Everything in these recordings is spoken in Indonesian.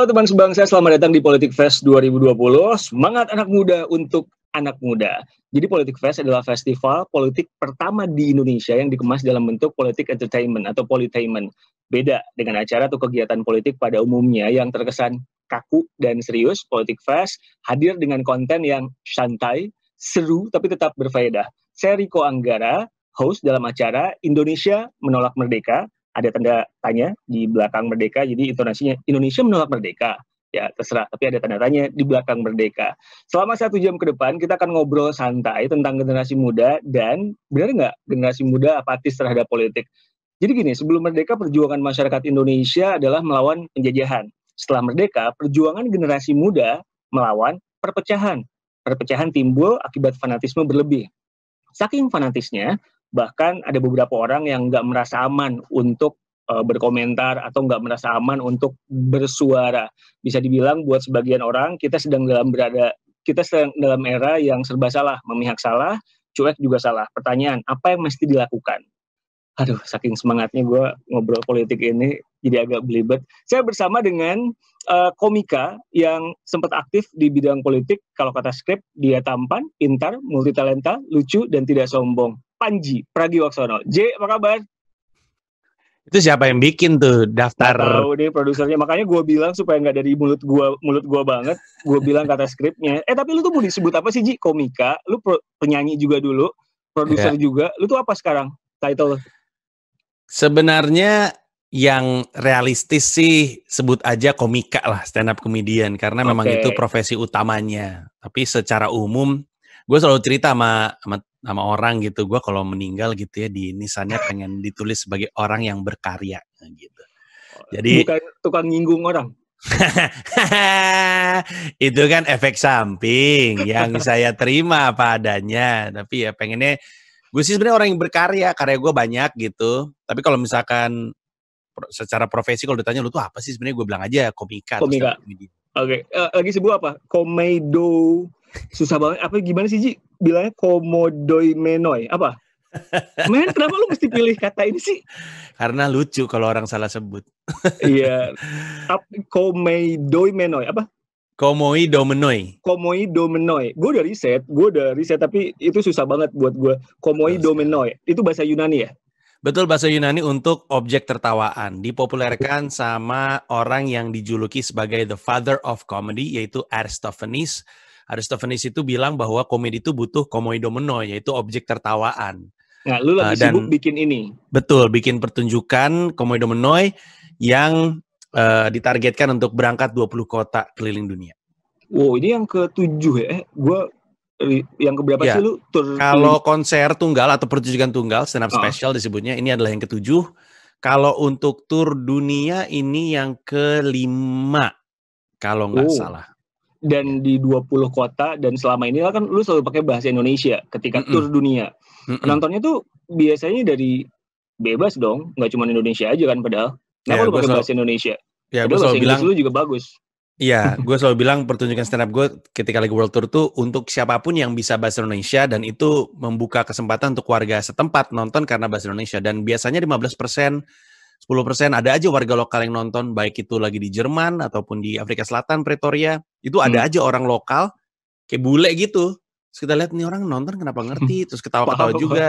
Halo teman sebangsa, selamat datang di Politik Fest 2020. Semangat anak muda untuk anak muda. Jadi Politik Fest adalah festival politik pertama di Indonesia yang dikemas dalam bentuk politik entertainment atau politainment. Beda dengan acara atau kegiatan politik pada umumnya yang terkesan kaku dan serius, Politik Fest hadir dengan konten yang santai, seru tapi tetap berfaedah. Saya Riko Anggara, host dalam acara Indonesia Menolak Merdeka ada tanda tanya di belakang merdeka jadi intonasinya Indonesia menolak merdeka ya terserah tapi ada tanda tanya di belakang merdeka selama satu jam ke depan kita akan ngobrol santai tentang generasi muda dan benar nggak generasi muda apatis terhadap politik jadi gini sebelum merdeka perjuangan masyarakat Indonesia adalah melawan penjajahan setelah merdeka perjuangan generasi muda melawan perpecahan perpecahan timbul akibat fanatisme berlebih saking fanatisnya bahkan ada beberapa orang yang nggak merasa aman untuk uh, berkomentar atau nggak merasa aman untuk bersuara. Bisa dibilang buat sebagian orang kita sedang dalam berada kita sedang dalam era yang serba salah, memihak salah, cuek juga salah. Pertanyaan, apa yang mesti dilakukan? Aduh, saking semangatnya gue ngobrol politik ini jadi agak belibet. Saya bersama dengan uh, komika yang sempat aktif di bidang politik. Kalau kata skrip, dia tampan, pintar, multitalenta, lucu, dan tidak sombong. Panji Pragiwaksono. J, apa kabar? Itu siapa yang bikin tuh daftar? tahu deh produsernya. Makanya gue bilang supaya nggak dari mulut gue mulut gua banget. Gue bilang kata skripnya. Eh tapi lu tuh mau disebut apa sih Ji? Komika. Lu penyanyi juga dulu. Produser yeah. juga. Lu tuh apa sekarang? Title Sebenarnya yang realistis sih sebut aja komika lah stand up comedian karena okay. memang itu profesi utamanya. Tapi secara umum gue selalu cerita sama, sama nama orang gitu gue kalau meninggal gitu ya di nisannya pengen ditulis sebagai orang yang berkarya nah gitu jadi Bukan tukang nyinggung orang itu kan efek samping yang saya terima padanya tapi ya pengennya gue sih sebenarnya orang yang berkarya karya gue banyak gitu tapi kalau misalkan secara profesi kalau ditanya lu tuh apa sih sebenarnya gue bilang aja komika komika oke okay. uh, eh, lagi sebuah apa komedo susah banget apa gimana sih Ji bilangnya komodoi menoi apa? Men, kenapa lu mesti pilih kata ini sih? Karena lucu kalau orang salah sebut. iya. menoi apa? Komoi domenoi. Komoi domenoi. Gue udah riset, gue udah riset tapi itu susah banget buat gue. Komoi domenoi. Itu bahasa Yunani ya? Betul bahasa Yunani untuk objek tertawaan dipopulerkan sama orang yang dijuluki sebagai the father of comedy yaitu Aristophanes Aristophanes itu bilang bahwa komedi itu butuh komoidomeno yaitu objek tertawaan. Nah, lu lagi uh, dan, sibuk bikin ini. Betul, bikin pertunjukan komoidomenoi yang uh, ditargetkan untuk berangkat 20 kota keliling dunia. Wow, ini yang ketujuh ya. Eh, gua yang keberapa ya. sih lu tur Kalau konser tunggal atau pertunjukan tunggal stand up oh. Ah. special disebutnya ini adalah yang ketujuh. Kalau untuk tur dunia ini yang kelima kalau nggak oh. salah dan iya. di 20 kota dan selama ini kan lu selalu pakai bahasa Indonesia ketika mm -mm. tur dunia. Mm -mm. Penontonnya tuh biasanya dari bebas dong, nggak cuma Indonesia aja kan padahal. Kenapa yeah, lu pakai bahasa Indonesia? Ya, yeah, gue selalu bilang lu juga bagus. Iya, gue selalu bilang pertunjukan stand up gue ketika lagi world tour tuh untuk siapapun yang bisa bahasa Indonesia dan itu membuka kesempatan untuk warga setempat nonton karena bahasa Indonesia dan biasanya 15% 10%. Ada aja warga lokal yang nonton baik itu lagi di Jerman ataupun di Afrika Selatan Pretoria. Itu ada hmm. aja orang lokal kayak bule gitu. Terus kita lihat nih orang nonton kenapa ngerti, terus ketawa-ketawa juga.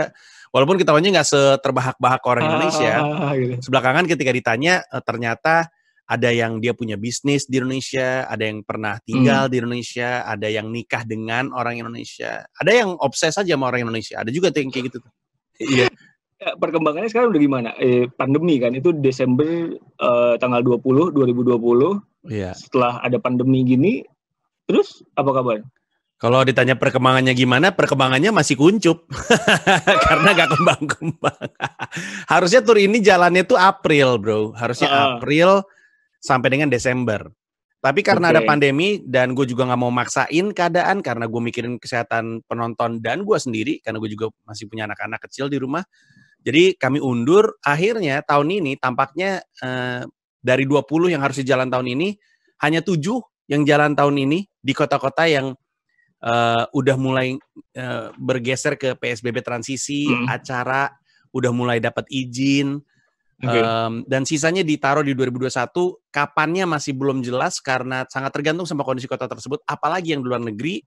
Walaupun ketawanya nggak seterbahak-bahak orang Indonesia. Gitu. Sebelakangan ketika ditanya e, ternyata ada yang dia punya bisnis di Indonesia, ada yang pernah tinggal hmm. di Indonesia, ada yang nikah dengan orang Indonesia, ada yang obses aja sama orang Indonesia, ada juga yang kayak gitu. Iya perkembangannya sekarang udah gimana? Eh, pandemi kan itu Desember eh, tanggal 20 2020. Iya. Setelah ada pandemi gini terus apa kabar? Kalau ditanya perkembangannya gimana, perkembangannya masih kuncup. Karena gak kembang-kembang. Harusnya tur ini jalannya tuh April, Bro. Harusnya uh. April sampai dengan Desember. Tapi karena okay. ada pandemi dan gue juga gak mau maksain keadaan karena gue mikirin kesehatan penonton dan gue sendiri karena gue juga masih punya anak-anak kecil di rumah. Jadi kami undur akhirnya tahun ini tampaknya eh, dari 20 yang harus jalan tahun ini hanya 7 yang jalan tahun ini di kota-kota yang uh, udah mulai uh, bergeser ke PSBB transisi, hmm. acara udah mulai dapat izin. Okay. Um, dan sisanya ditaruh di 2021, kapannya masih belum jelas karena sangat tergantung sama kondisi kota tersebut. Apalagi yang di luar negeri,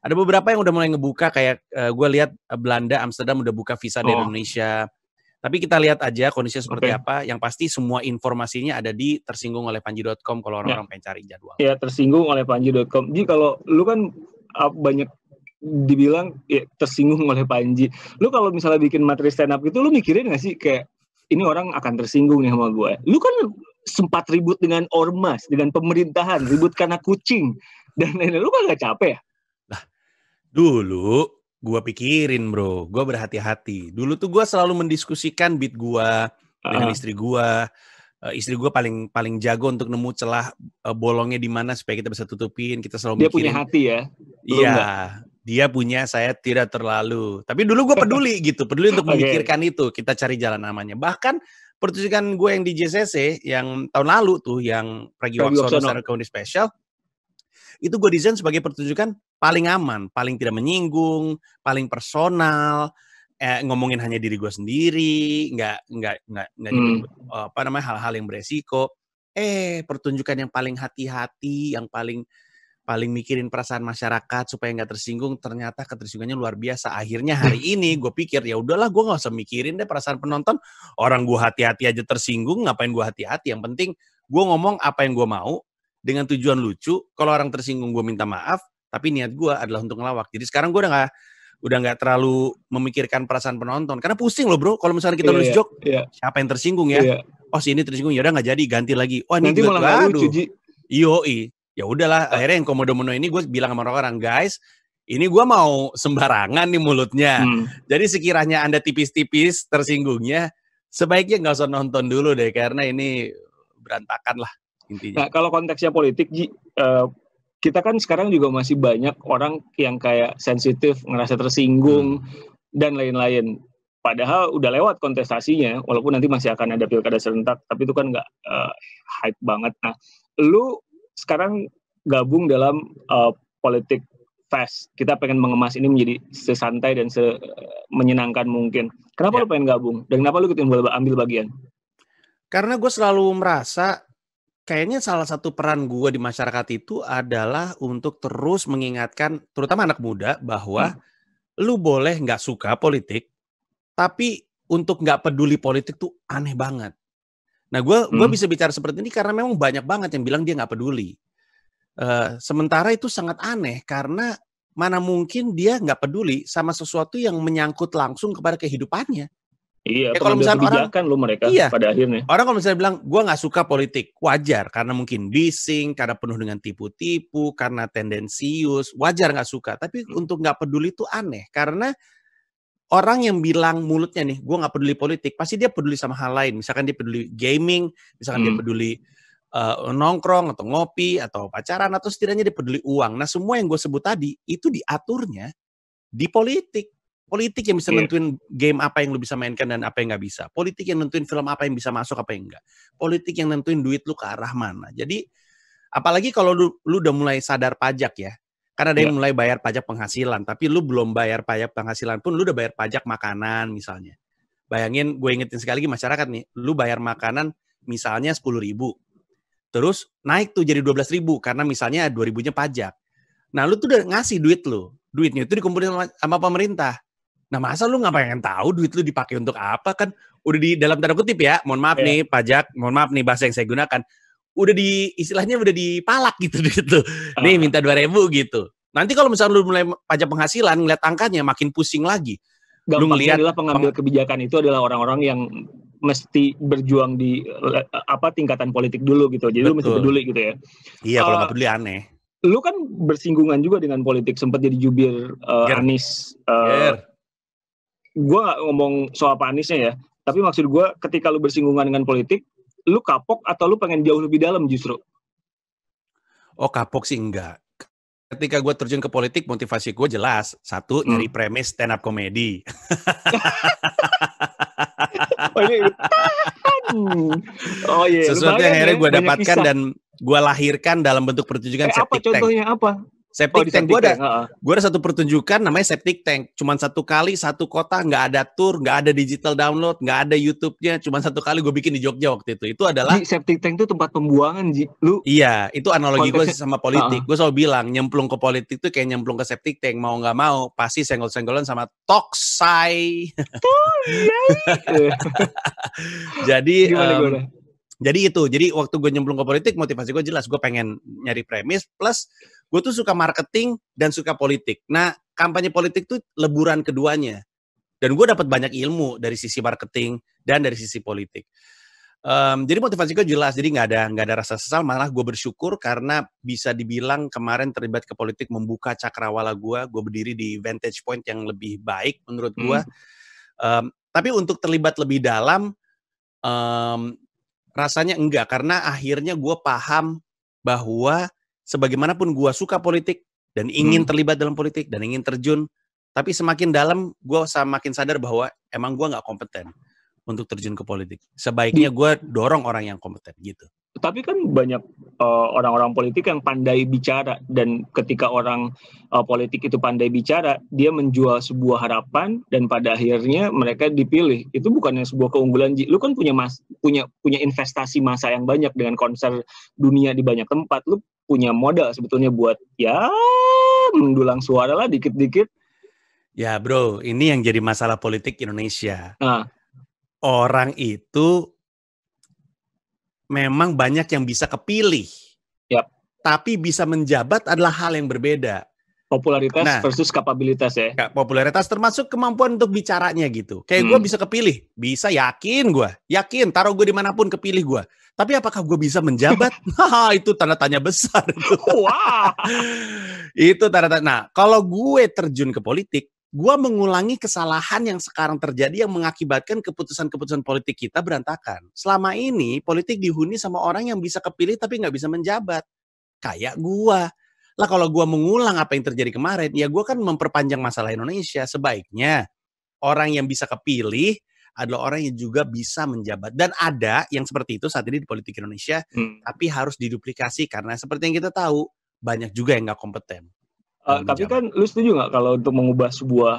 ada beberapa yang udah mulai ngebuka kayak uh, eh, gue lihat Belanda, Amsterdam udah buka visa oh. dari Indonesia. Tapi kita lihat aja kondisinya seperti okay. apa. Yang pasti semua informasinya ada di tersinggung oleh panji.com kalau orang-orang ya. pengen cari jadwal. Ya, tersinggung oleh panji.com. Jadi kalau lu kan ah, banyak dibilang ya, tersinggung oleh Panji. Lu kalau misalnya bikin materi stand up gitu, lu mikirin gak sih kayak ini orang akan tersinggung nih sama gue. Lu kan sempat ribut dengan ormas, dengan pemerintahan, ribut karena kucing dan lain-lain. Lu kan gak capek ya? Nah, dulu Gua pikirin bro, gue berhati-hati. Dulu tuh gue selalu mendiskusikan beat gue dengan uh. istri gue. Uh, istri gue paling paling jago untuk nemu celah uh, bolongnya di mana supaya kita bisa tutupin. Kita selalu dia mikirin. punya hati ya. Iya, dia punya, saya tidak terlalu. Tapi dulu gue peduli gitu, peduli untuk memikirkan okay. itu. Kita cari jalan namanya. Bahkan pertunjukan gue yang di JCC yang tahun lalu tuh yang pergi waktu Sarah Comedy Special itu gue desain sebagai pertunjukan paling aman, paling tidak menyinggung, paling personal, eh, ngomongin hanya diri gue sendiri, nggak nggak nggak nggak hmm. Eh, apa namanya hal-hal yang beresiko. Eh pertunjukan yang paling hati-hati, yang paling paling mikirin perasaan masyarakat supaya nggak tersinggung ternyata ketersinggungannya luar biasa akhirnya hmm. hari ini gue pikir ya udahlah gue nggak usah mikirin deh perasaan penonton orang gue hati-hati aja tersinggung ngapain gue hati-hati yang penting gue ngomong apa yang gue mau dengan tujuan lucu. Kalau orang tersinggung gue minta maaf, tapi niat gue adalah untuk ngelawak. Jadi sekarang gue udah nggak udah nggak terlalu memikirkan perasaan penonton karena pusing loh bro kalau misalnya kita yeah, joke yeah. siapa yang tersinggung ya yeah. oh si ini tersinggung ya udah nggak jadi ganti lagi Oh ini nanti malah gak lucu ioi ya udahlah ah. akhirnya yang komodo mono ini gue bilang sama orang-orang guys ini gue mau sembarangan nih mulutnya. Hmm. Jadi sekiranya Anda tipis-tipis tersinggungnya, sebaiknya nggak usah nonton dulu deh, karena ini berantakan lah intinya. Nah, kalau konteksnya politik, Ji, uh, kita kan sekarang juga masih banyak orang yang kayak sensitif, ngerasa tersinggung, hmm. dan lain-lain. Padahal udah lewat kontestasinya, walaupun nanti masih akan ada pilkada serentak, tapi itu kan nggak uh, hype banget. Nah, lu sekarang gabung dalam uh, politik fast. Kita pengen mengemas ini menjadi sesantai dan se menyenangkan mungkin. Kenapa ya. lu pengen gabung? Dan kenapa lu ketimbang ambil bagian? Karena gue selalu merasa kayaknya salah satu peran gue di masyarakat itu adalah untuk terus mengingatkan terutama anak muda bahwa hmm. lu boleh nggak suka politik tapi untuk nggak peduli politik tuh aneh banget nah gue gue hmm. bisa bicara seperti ini karena memang banyak banget yang bilang dia nggak peduli uh, sementara itu sangat aneh karena mana mungkin dia nggak peduli sama sesuatu yang menyangkut langsung kepada kehidupannya Iya, ya, kalau misalnya orang kan lo mereka iya, pada akhirnya. Orang kalau misalnya bilang, gue nggak suka politik, wajar. Karena mungkin bising, karena penuh dengan tipu-tipu, karena tendensius, wajar nggak suka. Tapi hmm. untuk nggak peduli itu aneh. Karena orang yang bilang mulutnya nih, gue nggak peduli politik, pasti dia peduli sama hal lain. Misalkan dia peduli gaming, misalkan hmm. dia peduli uh, nongkrong atau ngopi atau pacaran atau setidaknya dia peduli uang. Nah semua yang gue sebut tadi itu diaturnya di politik Politik yang bisa yeah. Iya. game apa yang lu bisa mainkan dan apa yang nggak bisa. Politik yang nentuin film apa yang bisa masuk apa yang enggak. Politik yang nentuin duit lu ke arah mana. Jadi apalagi kalau lu, lu udah mulai sadar pajak ya. Karena ada iya. mulai bayar pajak penghasilan, tapi lu belum bayar pajak penghasilan pun lu udah bayar pajak makanan misalnya. Bayangin gue ingetin sekali lagi masyarakat nih, lu bayar makanan misalnya 10 ribu. Terus naik tuh jadi 12 ribu karena misalnya 2 ribunya pajak. Nah lu tuh udah ngasih duit lu. Duitnya itu dikumpulin sama pemerintah. Nah masa lu gak pengen tahu duit lu dipakai untuk apa kan? Udah di dalam tanda kutip ya, mohon maaf yeah. nih pajak, mohon maaf nih bahasa yang saya gunakan. Udah di istilahnya udah dipalak gitu duit lu. Ah. Nih minta dua ribu gitu. Nanti kalau misalnya lu mulai pajak penghasilan, ngeliat angkanya makin pusing lagi. Gampang lu ngeliat, adalah pengambil kebijakan itu adalah orang-orang yang mesti berjuang di apa tingkatan politik dulu gitu. Jadi Betul. lu mesti peduli gitu ya. Iya, kalau ah, gak peduli aneh. Lu kan bersinggungan juga dengan politik, sempat jadi jubir uh, Anies uh, gue ngomong soal Pak Aniesnya ya, tapi maksud gue ketika lu bersinggungan dengan politik, lu kapok atau lu pengen jauh lebih dalam justru? Oh kapok sih enggak. Ketika gue terjun ke politik, motivasi gue jelas. Satu, hmm. nyari premis stand up komedi. oh, iya, iya. oh iya, iya. Sesuatu yang akhirnya ya, gue dapatkan dan gue lahirkan dalam bentuk pertunjukan eh, septic apa, tank. Contohnya apa? Septic oh, tank gue ada, gue ada satu pertunjukan namanya septic tank. Cuman satu kali satu kota, nggak ada tour, nggak ada digital download, nggak ada YouTube-nya. Cuman satu kali gue bikin di Jogja waktu itu. Itu adalah Ji, septic tank itu tempat pembuangan, Ji. Lu Iya, itu analogi gue sama politik. Uh Gue selalu bilang nyemplung ke politik itu kayak nyemplung ke septic tank. Mau nggak mau pasti senggol-senggolan sama toksai. Jadi gimana, um, gimana? jadi itu jadi waktu gue nyemplung ke politik motivasi gue jelas gue pengen nyari premis plus gue tuh suka marketing dan suka politik nah kampanye politik tuh leburan keduanya dan gue dapat banyak ilmu dari sisi marketing dan dari sisi politik um, jadi motivasi gue jelas jadi nggak ada nggak ada rasa sesal malah gue bersyukur karena bisa dibilang kemarin terlibat ke politik membuka cakrawala gue gue berdiri di vantage point yang lebih baik menurut gue hmm. um, tapi untuk terlibat lebih dalam um, Rasanya enggak karena akhirnya gue paham bahwa sebagaimanapun gue suka politik dan ingin hmm. terlibat dalam politik dan ingin terjun, tapi semakin dalam gue semakin sadar bahwa emang gue nggak kompeten untuk terjun ke politik. Sebaiknya gue dorong orang yang kompeten gitu. Tapi kan banyak eh, orang-orang politik yang pandai bicara dan ketika orang uh, politik itu pandai bicara, dia menjual sebuah harapan dan pada akhirnya mereka dipilih. Itu bukannya sebuah keunggulan. Lu kan punya mas punya punya investasi masa yang banyak dengan konser dunia di banyak tempat. Lu punya modal sebetulnya buat ya mendulang suara lah dikit-dikit. Ya bro, ini yang jadi masalah politik Indonesia. Nah orang itu memang banyak yang bisa kepilih. Yep. Tapi bisa menjabat adalah hal yang berbeda. Popularitas nah, versus kapabilitas ya. Popularitas termasuk kemampuan untuk bicaranya gitu. Kayak hmm. gue bisa kepilih, bisa yakin gue, yakin taruh gue dimanapun kepilih gue. Tapi apakah gue bisa menjabat? itu tanda tanya besar. Wah, itu tanda tanya. Nah, kalau gue terjun ke politik, gue mengulangi kesalahan yang sekarang terjadi yang mengakibatkan keputusan-keputusan politik kita berantakan. Selama ini politik dihuni sama orang yang bisa kepilih tapi nggak bisa menjabat. Kayak gue. Lah kalau gue mengulang apa yang terjadi kemarin, ya gue kan memperpanjang masalah Indonesia. Sebaiknya orang yang bisa kepilih adalah orang yang juga bisa menjabat. Dan ada yang seperti itu saat ini di politik Indonesia, hmm. tapi harus diduplikasi karena seperti yang kita tahu, banyak juga yang nggak kompeten. Uh, tapi kan lu setuju nggak kalau untuk mengubah sebuah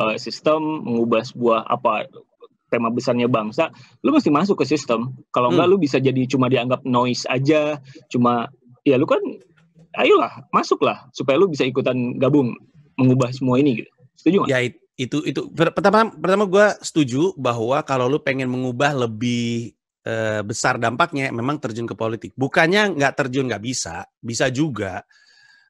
uh, sistem, mengubah sebuah apa tema besarnya bangsa, lu mesti masuk ke sistem. Kalau nggak hmm. lu bisa jadi cuma dianggap noise aja, cuma ya lu kan ayolah masuklah supaya lu bisa ikutan gabung mengubah semua ini gitu. Setuju nggak? Ya itu itu pertama pertama gue setuju bahwa kalau lu pengen mengubah lebih e, besar dampaknya memang terjun ke politik. Bukannya nggak terjun nggak bisa, bisa juga.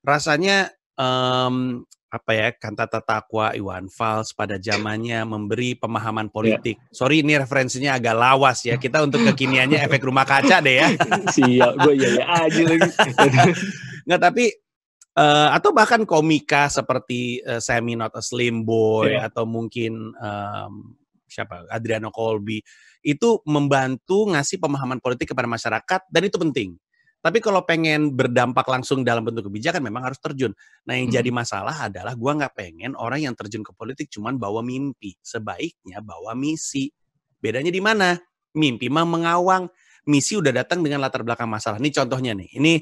Rasanya um, apa ya kantata takwa Iwan Fals pada zamannya memberi pemahaman iya. politik. Yeah. Sorry ini referensinya agak lawas ya. Kita untuk kekiniannya efek rumah kaca deh ya. Siap, gue ya ya aja lagi. Nggak tapi uh, atau bahkan komika seperti uh, Sammy Not a Slim Boy yeah. atau mungkin um, siapa Adriano Colby itu membantu ngasih pemahaman politik kepada masyarakat dan itu penting. Tapi kalau pengen berdampak langsung dalam bentuk kebijakan memang harus terjun. Nah yang hmm. jadi mm-hmm. masalah adalah gue nggak pengen orang yang terjun ke politik cuman bawa mimpi. Sebaiknya bawa misi. Bedanya di mana? Mimpi mah mengawang. Misi udah datang dengan latar belakang masalah. Ini contohnya nih. Ini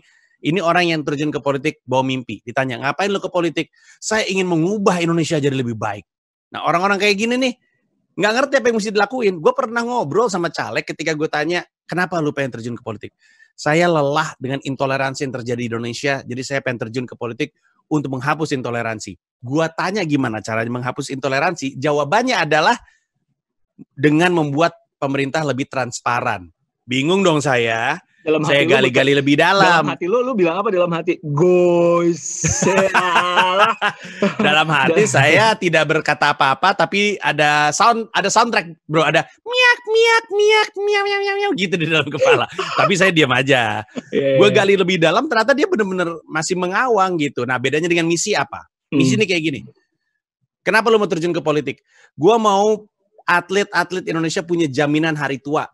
ini orang yang terjun ke politik bawa mimpi. Ditanya, ngapain lo ke politik? Saya ingin mengubah Indonesia jadi lebih baik. Nah, orang-orang kayak gini nih, nggak ngerti apa yang mesti dilakuin. Gue pernah ngobrol sama caleg ketika gue tanya, kenapa lu pengen terjun ke politik? saya lelah dengan intoleransi yang terjadi di Indonesia, jadi saya pengen terjun ke politik untuk menghapus intoleransi. Gua tanya gimana caranya menghapus intoleransi, jawabannya adalah dengan membuat pemerintah lebih transparan. Bingung dong saya dalam saya gali-gali lebih dalam. Dalam hati lu, lu bilang apa dalam hati? Gois. dalam hati saya tidak berkata apa-apa, tapi ada sound, ada soundtrack, bro. Ada miak, miak, miak, miak, miak, miak, miak gitu di dalam kepala. tapi saya diam aja. Yeah, iya, Gue iya. gali lebih dalam, ternyata dia bener-bener masih mengawang gitu. Nah, bedanya dengan misi apa? Hmm. Misi hmm. ini kayak gini. Kenapa lu mau terjun ke politik? Gua mau atlet-atlet Indonesia punya jaminan hari tua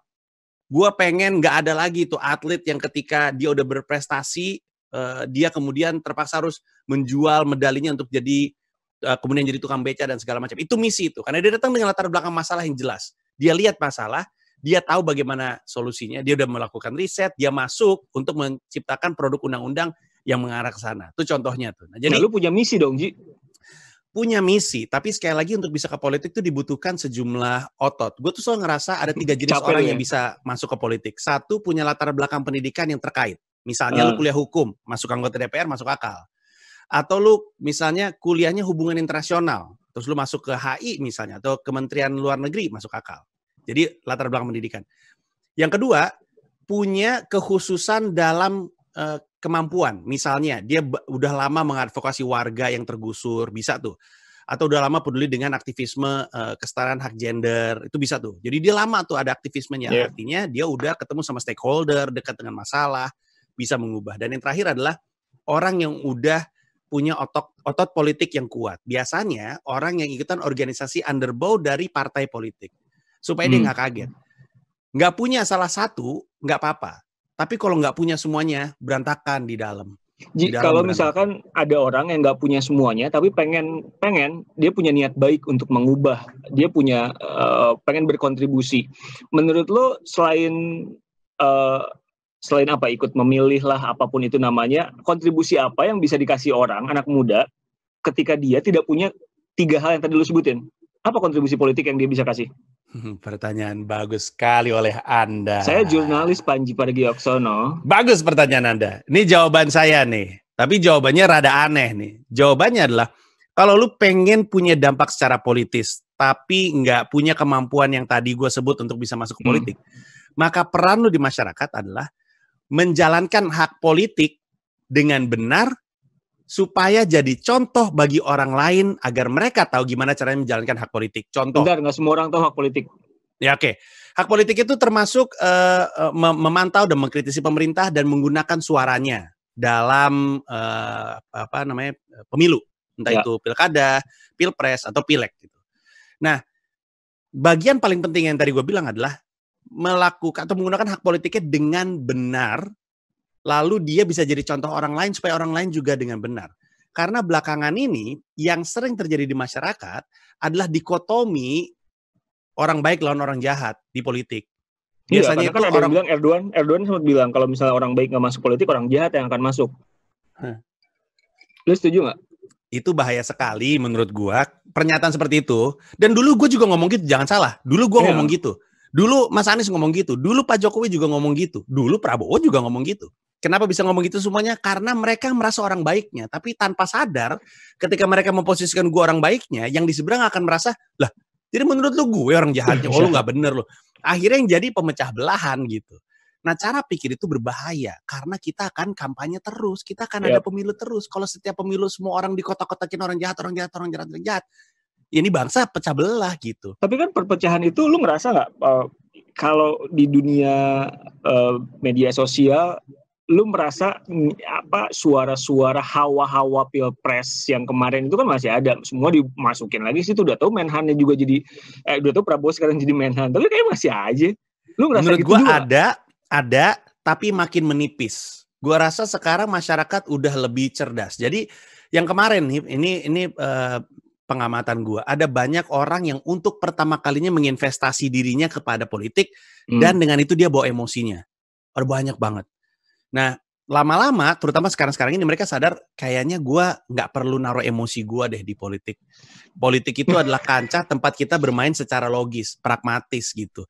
gue pengen nggak ada lagi tuh atlet yang ketika dia udah berprestasi uh, dia kemudian terpaksa harus menjual medalinya untuk jadi uh, kemudian jadi tukang beca dan segala macam itu misi itu karena dia datang dengan latar belakang masalah yang jelas dia lihat masalah dia tahu bagaimana solusinya dia udah melakukan riset dia masuk untuk menciptakan produk undang-undang yang mengarah ke sana itu contohnya tuh nah, jadi nah, lu punya misi dong Ji punya misi, tapi sekali lagi untuk bisa ke politik itu dibutuhkan sejumlah otot. Gue tuh selalu ngerasa ada tiga jenis Capek orang ya. yang bisa masuk ke politik. Satu punya latar belakang pendidikan yang terkait. Misalnya uh. lu eh. kuliah hukum, masuk anggota DPR masuk akal. Atau lu misalnya kuliahnya hubungan internasional, terus lu masuk ke HI misalnya atau Kementerian Luar Negeri masuk akal. Jadi latar belakang pendidikan. Yang kedua, punya kekhususan dalam Eh, kemampuan. Misalnya dia udah lama mengadvokasi warga yang tergusur, bisa tuh. Atau udah lama peduli dengan aktivisme uh, kesetaraan hak gender, itu bisa tuh. Jadi dia lama tuh ada aktivismenya. Yeah. Artinya dia udah ketemu sama stakeholder, dekat dengan masalah, bisa mengubah. Dan yang terakhir adalah orang yang udah punya otot otot politik yang kuat. Biasanya orang yang ikutan organisasi underbow dari partai politik supaya hmm. dia nggak kaget. Nggak punya salah satu nggak apa-apa, tapi kalau nggak punya semuanya, berantakan di dalam. Di dalam kalau berantakan. misalkan ada orang yang nggak punya semuanya, tapi pengen pengen dia punya niat baik untuk mengubah, dia punya uh, pengen berkontribusi. Menurut lo selain uh, selain apa ikut memilih lah apapun itu namanya, kontribusi apa yang bisa dikasih orang anak muda ketika dia tidak punya tiga hal yang tadi lo sebutin? Apa kontribusi politik yang dia bisa kasih? Hmm, pertanyaan bagus sekali oleh Anda. Saya jurnalis Panji Oksono. Bagus pertanyaan Anda. Ini jawaban saya nih. Tapi jawabannya rada aneh nih. Jawabannya adalah kalau lu pengen punya dampak secara politis, tapi nggak punya kemampuan yang tadi gue sebut untuk bisa masuk ke hmm. politik, hmm. maka peran lu di masyarakat adalah menjalankan hak politik dengan benar supaya jadi contoh bagi orang lain agar mereka tahu gimana caranya menjalankan hak politik. Contoh. Enggak, nggak semua orang tahu hak politik. Ya oke. Okay. Hak politik itu termasuk uh, memantau dan mengkritisi pemerintah dan menggunakan suaranya dalam uh, apa namanya pemilu, entah ya. itu pilkada, pilpres atau pileg gitu. Nah, bagian paling penting yang tadi gue bilang adalah melakukan atau menggunakan hak politiknya dengan benar lalu dia bisa jadi contoh orang lain supaya orang lain juga dengan benar. Karena belakangan ini yang sering terjadi di masyarakat adalah dikotomi orang baik lawan orang jahat di politik. Iya, Biasanya iya, kan ada orang bilang Erdogan, Erdogan sempat bilang kalau misalnya orang baik nggak masuk politik, orang jahat yang akan masuk. Hmm. Lu setuju nggak? Itu bahaya sekali menurut gua pernyataan seperti itu. Dan dulu gue juga ngomong gitu, jangan salah. Dulu gua yeah. ngomong gitu. Dulu Mas Anies ngomong gitu, dulu Pak Jokowi juga ngomong gitu, dulu Prabowo juga ngomong gitu. Kenapa bisa ngomong gitu semuanya? Karena mereka merasa orang baiknya, tapi tanpa sadar ketika mereka memposisikan gue orang baiknya, yang di seberang akan merasa, lah jadi menurut lu gue orang jahatnya, oh lu gak bener lu. Akhirnya yang jadi pemecah belahan gitu. Nah cara pikir itu berbahaya karena kita akan kampanye terus, kita akan yeah. ada iya. pemilu terus. Kalau setiap pemilu semua orang di kota-kotakin orang jahat, orang jahat, orang jahat, orang jahat, ini bangsa pecah belah gitu. Tapi kan perpecahan itu lu ngerasa nggak uh, kalau di dunia uh, media sosial lu merasa apa suara-suara hawa-hawa pilpres yang kemarin itu kan masih ada semua dimasukin lagi sih udah tau menhannya juga jadi eh udah tau Prabowo sekarang jadi menhan tapi kayak masih aja lu merasa menurut gitu gua juga? ada ada tapi makin menipis gua rasa sekarang masyarakat udah lebih cerdas jadi yang kemarin ini ini uh, pengamatan gue ada banyak orang yang untuk pertama kalinya menginvestasi dirinya kepada politik hmm. dan dengan itu dia bawa emosinya ada banyak banget nah lama-lama terutama sekarang-sekarang ini mereka sadar kayaknya gue nggak perlu naruh emosi gue deh di politik politik itu adalah kancah tempat kita bermain secara logis pragmatis gitu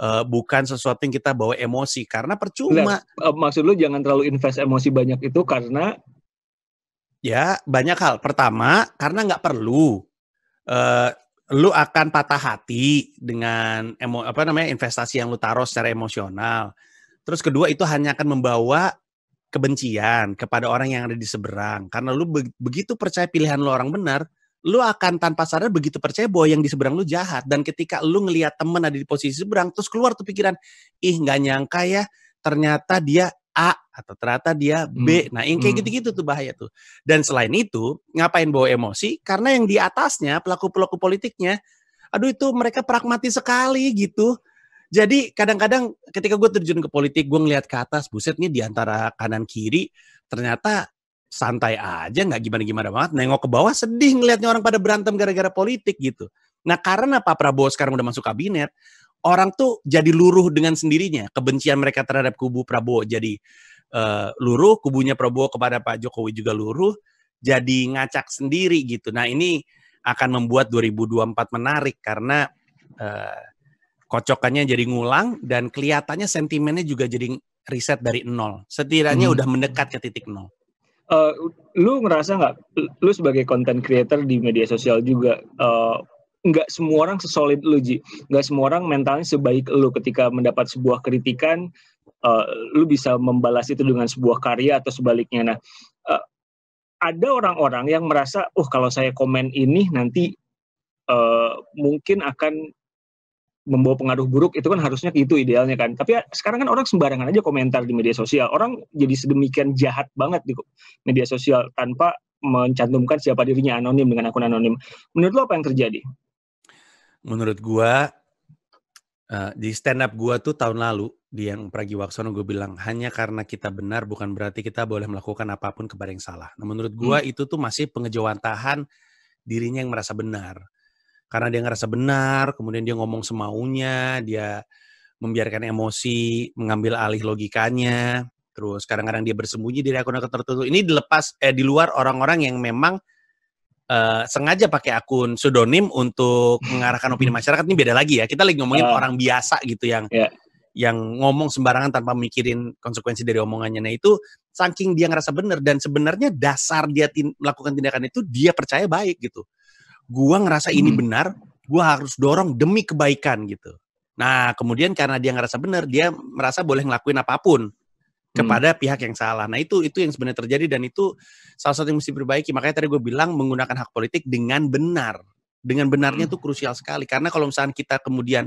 uh, bukan sesuatu yang kita bawa emosi karena percuma. Benar. Eh, maksud lu jangan terlalu invest emosi banyak itu karena Ya, banyak hal. Pertama, karena nggak perlu. Uh, lu akan patah hati dengan emo, apa namanya investasi yang lu taruh secara emosional. Terus kedua itu hanya akan membawa kebencian kepada orang yang ada di seberang. Karena lu be begitu percaya pilihan lu orang benar, lu akan tanpa sadar begitu percaya bahwa yang di seberang lu jahat. Dan ketika lu ngelihat temen ada di posisi seberang, terus keluar tuh pikiran, ih nggak nyangka ya ternyata dia A atau ternyata dia B. Hmm. Nah, yang kayak hmm. gitu-gitu tuh bahaya tuh. Dan selain itu, ngapain bawa emosi? Karena yang di atasnya pelaku-pelaku politiknya, aduh itu mereka pragmatis sekali gitu. Jadi kadang-kadang ketika gue terjun ke politik, gue ngeliat ke atas, buset nih di antara kanan kiri, ternyata santai aja, nggak gimana-gimana banget. Nengok ke bawah sedih ngeliatnya orang pada berantem gara-gara politik gitu. Nah karena Pak Prabowo sekarang udah masuk kabinet, orang tuh jadi luruh dengan sendirinya. Kebencian mereka terhadap kubu Prabowo jadi uh, luruh, kubunya Prabowo kepada Pak Jokowi juga luruh, jadi ngacak sendiri gitu. Nah, ini akan membuat 2024 menarik karena uh, kocokannya jadi ngulang dan kelihatannya sentimennya juga jadi riset dari nol. Setidaknya hmm. udah mendekat ke titik nol. Uh, lu ngerasa nggak, lu sebagai content creator di media sosial juga uh, nggak semua orang sesolid lu Ji nggak semua orang mentalnya sebaik lu ketika mendapat sebuah kritikan uh, lu bisa membalas itu dengan sebuah karya atau sebaliknya nah uh, ada orang-orang yang merasa oh kalau saya komen ini nanti uh, mungkin akan membawa pengaruh buruk itu kan harusnya itu idealnya kan tapi ya, sekarang kan orang sembarangan aja komentar di media sosial orang jadi sedemikian jahat banget di media sosial tanpa mencantumkan siapa dirinya anonim dengan akun anonim menurut lo apa yang terjadi menurut gua uh, di stand up gua tuh tahun lalu di yang Pragi Waksono gue bilang hanya karena kita benar bukan berarti kita boleh melakukan apapun kepada yang salah. Nah menurut gua hmm. itu tuh masih pengejawantahan dirinya yang merasa benar. Karena dia ngerasa benar, kemudian dia ngomong semaunya, dia membiarkan emosi, mengambil alih logikanya, terus kadang-kadang dia bersembunyi di akun-akun tertentu. Ini dilepas eh di luar orang-orang yang memang uh, sengaja pakai akun pseudonym untuk mengarahkan opini masyarakat ini beda lagi ya. Kita lagi ngomongin uh, orang biasa gitu yang yeah. yang ngomong sembarangan tanpa mikirin konsekuensi dari omongannya. Nah itu saking dia ngerasa benar dan sebenarnya dasar dia tin melakukan tindakan itu dia percaya baik gitu. Gua ngerasa ini hmm. benar, gua harus dorong demi kebaikan gitu. Nah kemudian karena dia ngerasa benar, dia merasa boleh ngelakuin apapun Hmm. kepada hmm. pihak yang salah. Nah itu itu yang sebenarnya terjadi dan itu salah satu yang mesti diperbaiki. Makanya tadi gue bilang menggunakan hak politik dengan benar, dengan benarnya itu hmm. krusial sekali. Karena kalau misalnya kita kemudian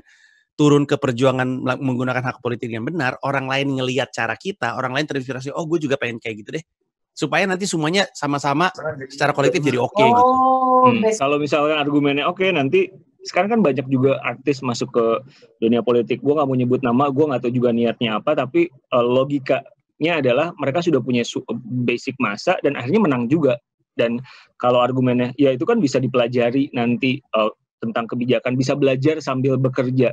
turun ke perjuangan menggunakan hak politik yang benar, orang lain ngelihat cara kita, orang lain terinspirasi, oh gue juga pengen kayak gitu deh. Supaya nanti semuanya sama-sama secara kolektif jadi oke okay, gitu. oh, gitu. Hmm. Kalau misalnya argumennya oke okay, nanti sekarang kan banyak juga artis masuk ke dunia politik. Gue gak mau nyebut nama, gue nggak tahu juga niatnya apa, tapi uh, logika Efeknya adalah mereka sudah punya basic masa dan akhirnya menang juga. Dan kalau argumennya ya itu kan bisa dipelajari nanti uh, tentang kebijakan, bisa belajar sambil bekerja.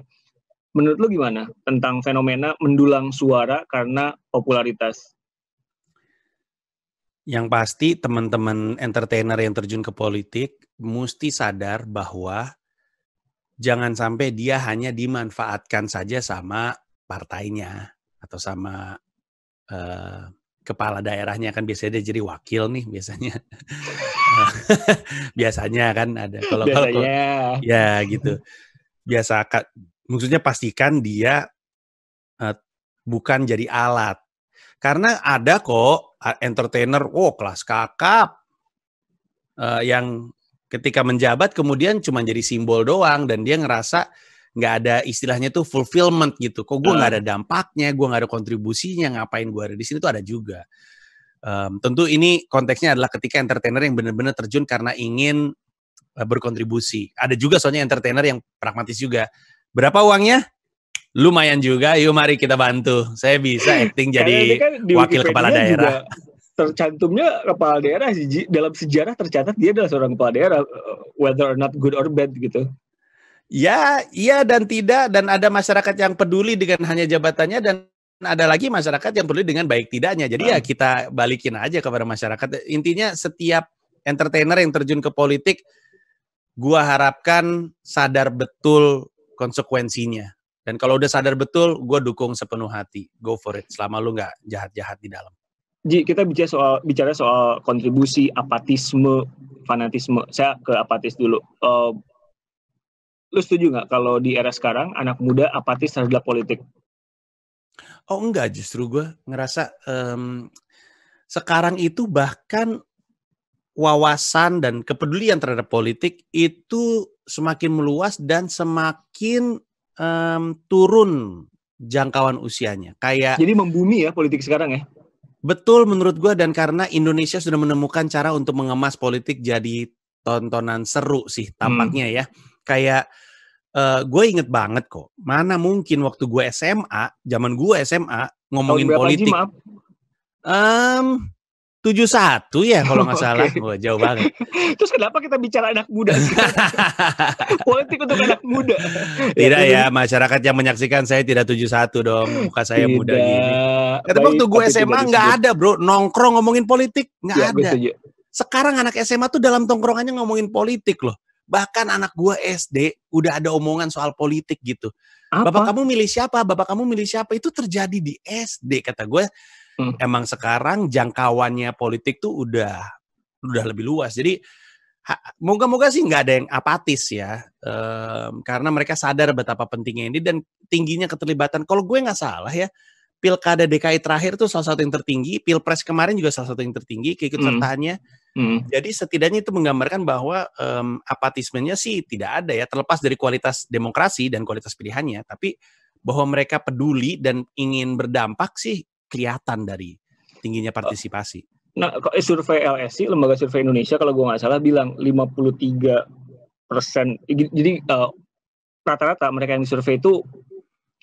Menurut lo gimana tentang fenomena mendulang suara karena popularitas? Yang pasti teman-teman entertainer yang terjun ke politik mesti sadar bahwa jangan sampai dia hanya dimanfaatkan saja sama partainya atau sama Eh, kepala daerahnya kan biasanya dia jadi wakil nih biasanya biasanya kan ada kalau kalau ya gitu biasa maksudnya pastikan dia uh, bukan jadi alat karena ada kok entertainer oh, kelas kakap uh, yang ketika menjabat kemudian cuma jadi simbol doang dan dia ngerasa nggak ada istilahnya tuh fulfillment gitu. Kok gue nggak ada dampaknya, gue nggak ada kontribusinya, ngapain gue ada di sini tuh ada juga. Um, tentu ini konteksnya adalah ketika entertainer yang benar-benar terjun karena ingin eh, berkontribusi. Ada juga soalnya entertainer yang pragmatis juga. Berapa uangnya? Lumayan juga. Yuk mari kita bantu. Saya bisa acting jadi kan wakil kepala daerah. tercantumnya kepala daerah dalam sejarah tercatat dia adalah seorang kepala daerah eh, whether or not good or bad gitu. Ya, iya dan tidak dan ada masyarakat yang peduli dengan hanya jabatannya dan ada lagi masyarakat yang peduli dengan baik tidaknya. Jadi hmm. ya kita balikin aja kepada masyarakat. Intinya setiap entertainer yang terjun ke politik gua harapkan sadar betul konsekuensinya. Dan kalau udah sadar betul, gue dukung sepenuh hati. Go for it. Selama lu nggak jahat-jahat di dalam. Ji, kita bicara soal bicara soal kontribusi apatisme, fanatisme. Saya ke apatis dulu. Uh, lu setuju nggak kalau di era sekarang anak muda apatis terhadap politik? Oh enggak, justru gue ngerasa um, sekarang itu bahkan wawasan dan kepedulian terhadap politik itu semakin meluas dan semakin um, turun jangkauan usianya. Kayak jadi membumi ya politik sekarang ya. Betul menurut gue dan karena Indonesia sudah menemukan cara untuk mengemas politik jadi tontonan seru sih tampaknya hmm. ya kayak uh, eh, gue inget banget kok mana mungkin waktu gue SMA zaman gue SMA ngomongin politik tujuh um satu ya kalau nggak salah okay. gue jauh banget terus kenapa kita bicara anak muda politik untuk anak muda tidak iya. ya masyarakat yang menyaksikan saya tidak tujuh satu dong muka saya tidak. muda gini kata waktu gue SMA nggak ada bro nongkrong ngomongin politik nggak ya, ada sekarang anak SMA tuh dalam tongkrongannya ngomongin politik loh Bahkan anak gua SD udah ada omongan soal politik gitu. Apa? Bapak kamu milih siapa? Bapak kamu milih siapa? Itu terjadi di SD kata gue. Hmm. Emang sekarang jangkauannya politik tuh udah udah lebih luas. Jadi moga-moga sih nggak ada yang apatis ya, um, karena mereka sadar betapa pentingnya ini dan tingginya keterlibatan. Kalau gue nggak salah ya, pilkada DKI terakhir tuh salah satu yang tertinggi, pilpres kemarin juga salah satu yang tertinggi keikutsertaannya. Hmm. Hmm. Jadi setidaknya itu menggambarkan bahwa um, apatismenya sih tidak ada ya, terlepas dari kualitas demokrasi dan kualitas pilihannya, tapi bahwa mereka peduli dan ingin berdampak sih kelihatan dari tingginya oh. partisipasi. Nah, eh, survei LSI, Lembaga Survei Indonesia, kalau gue nggak salah bilang 53 persen. Eh, jadi rata eh, rata-rata mereka yang disurvei itu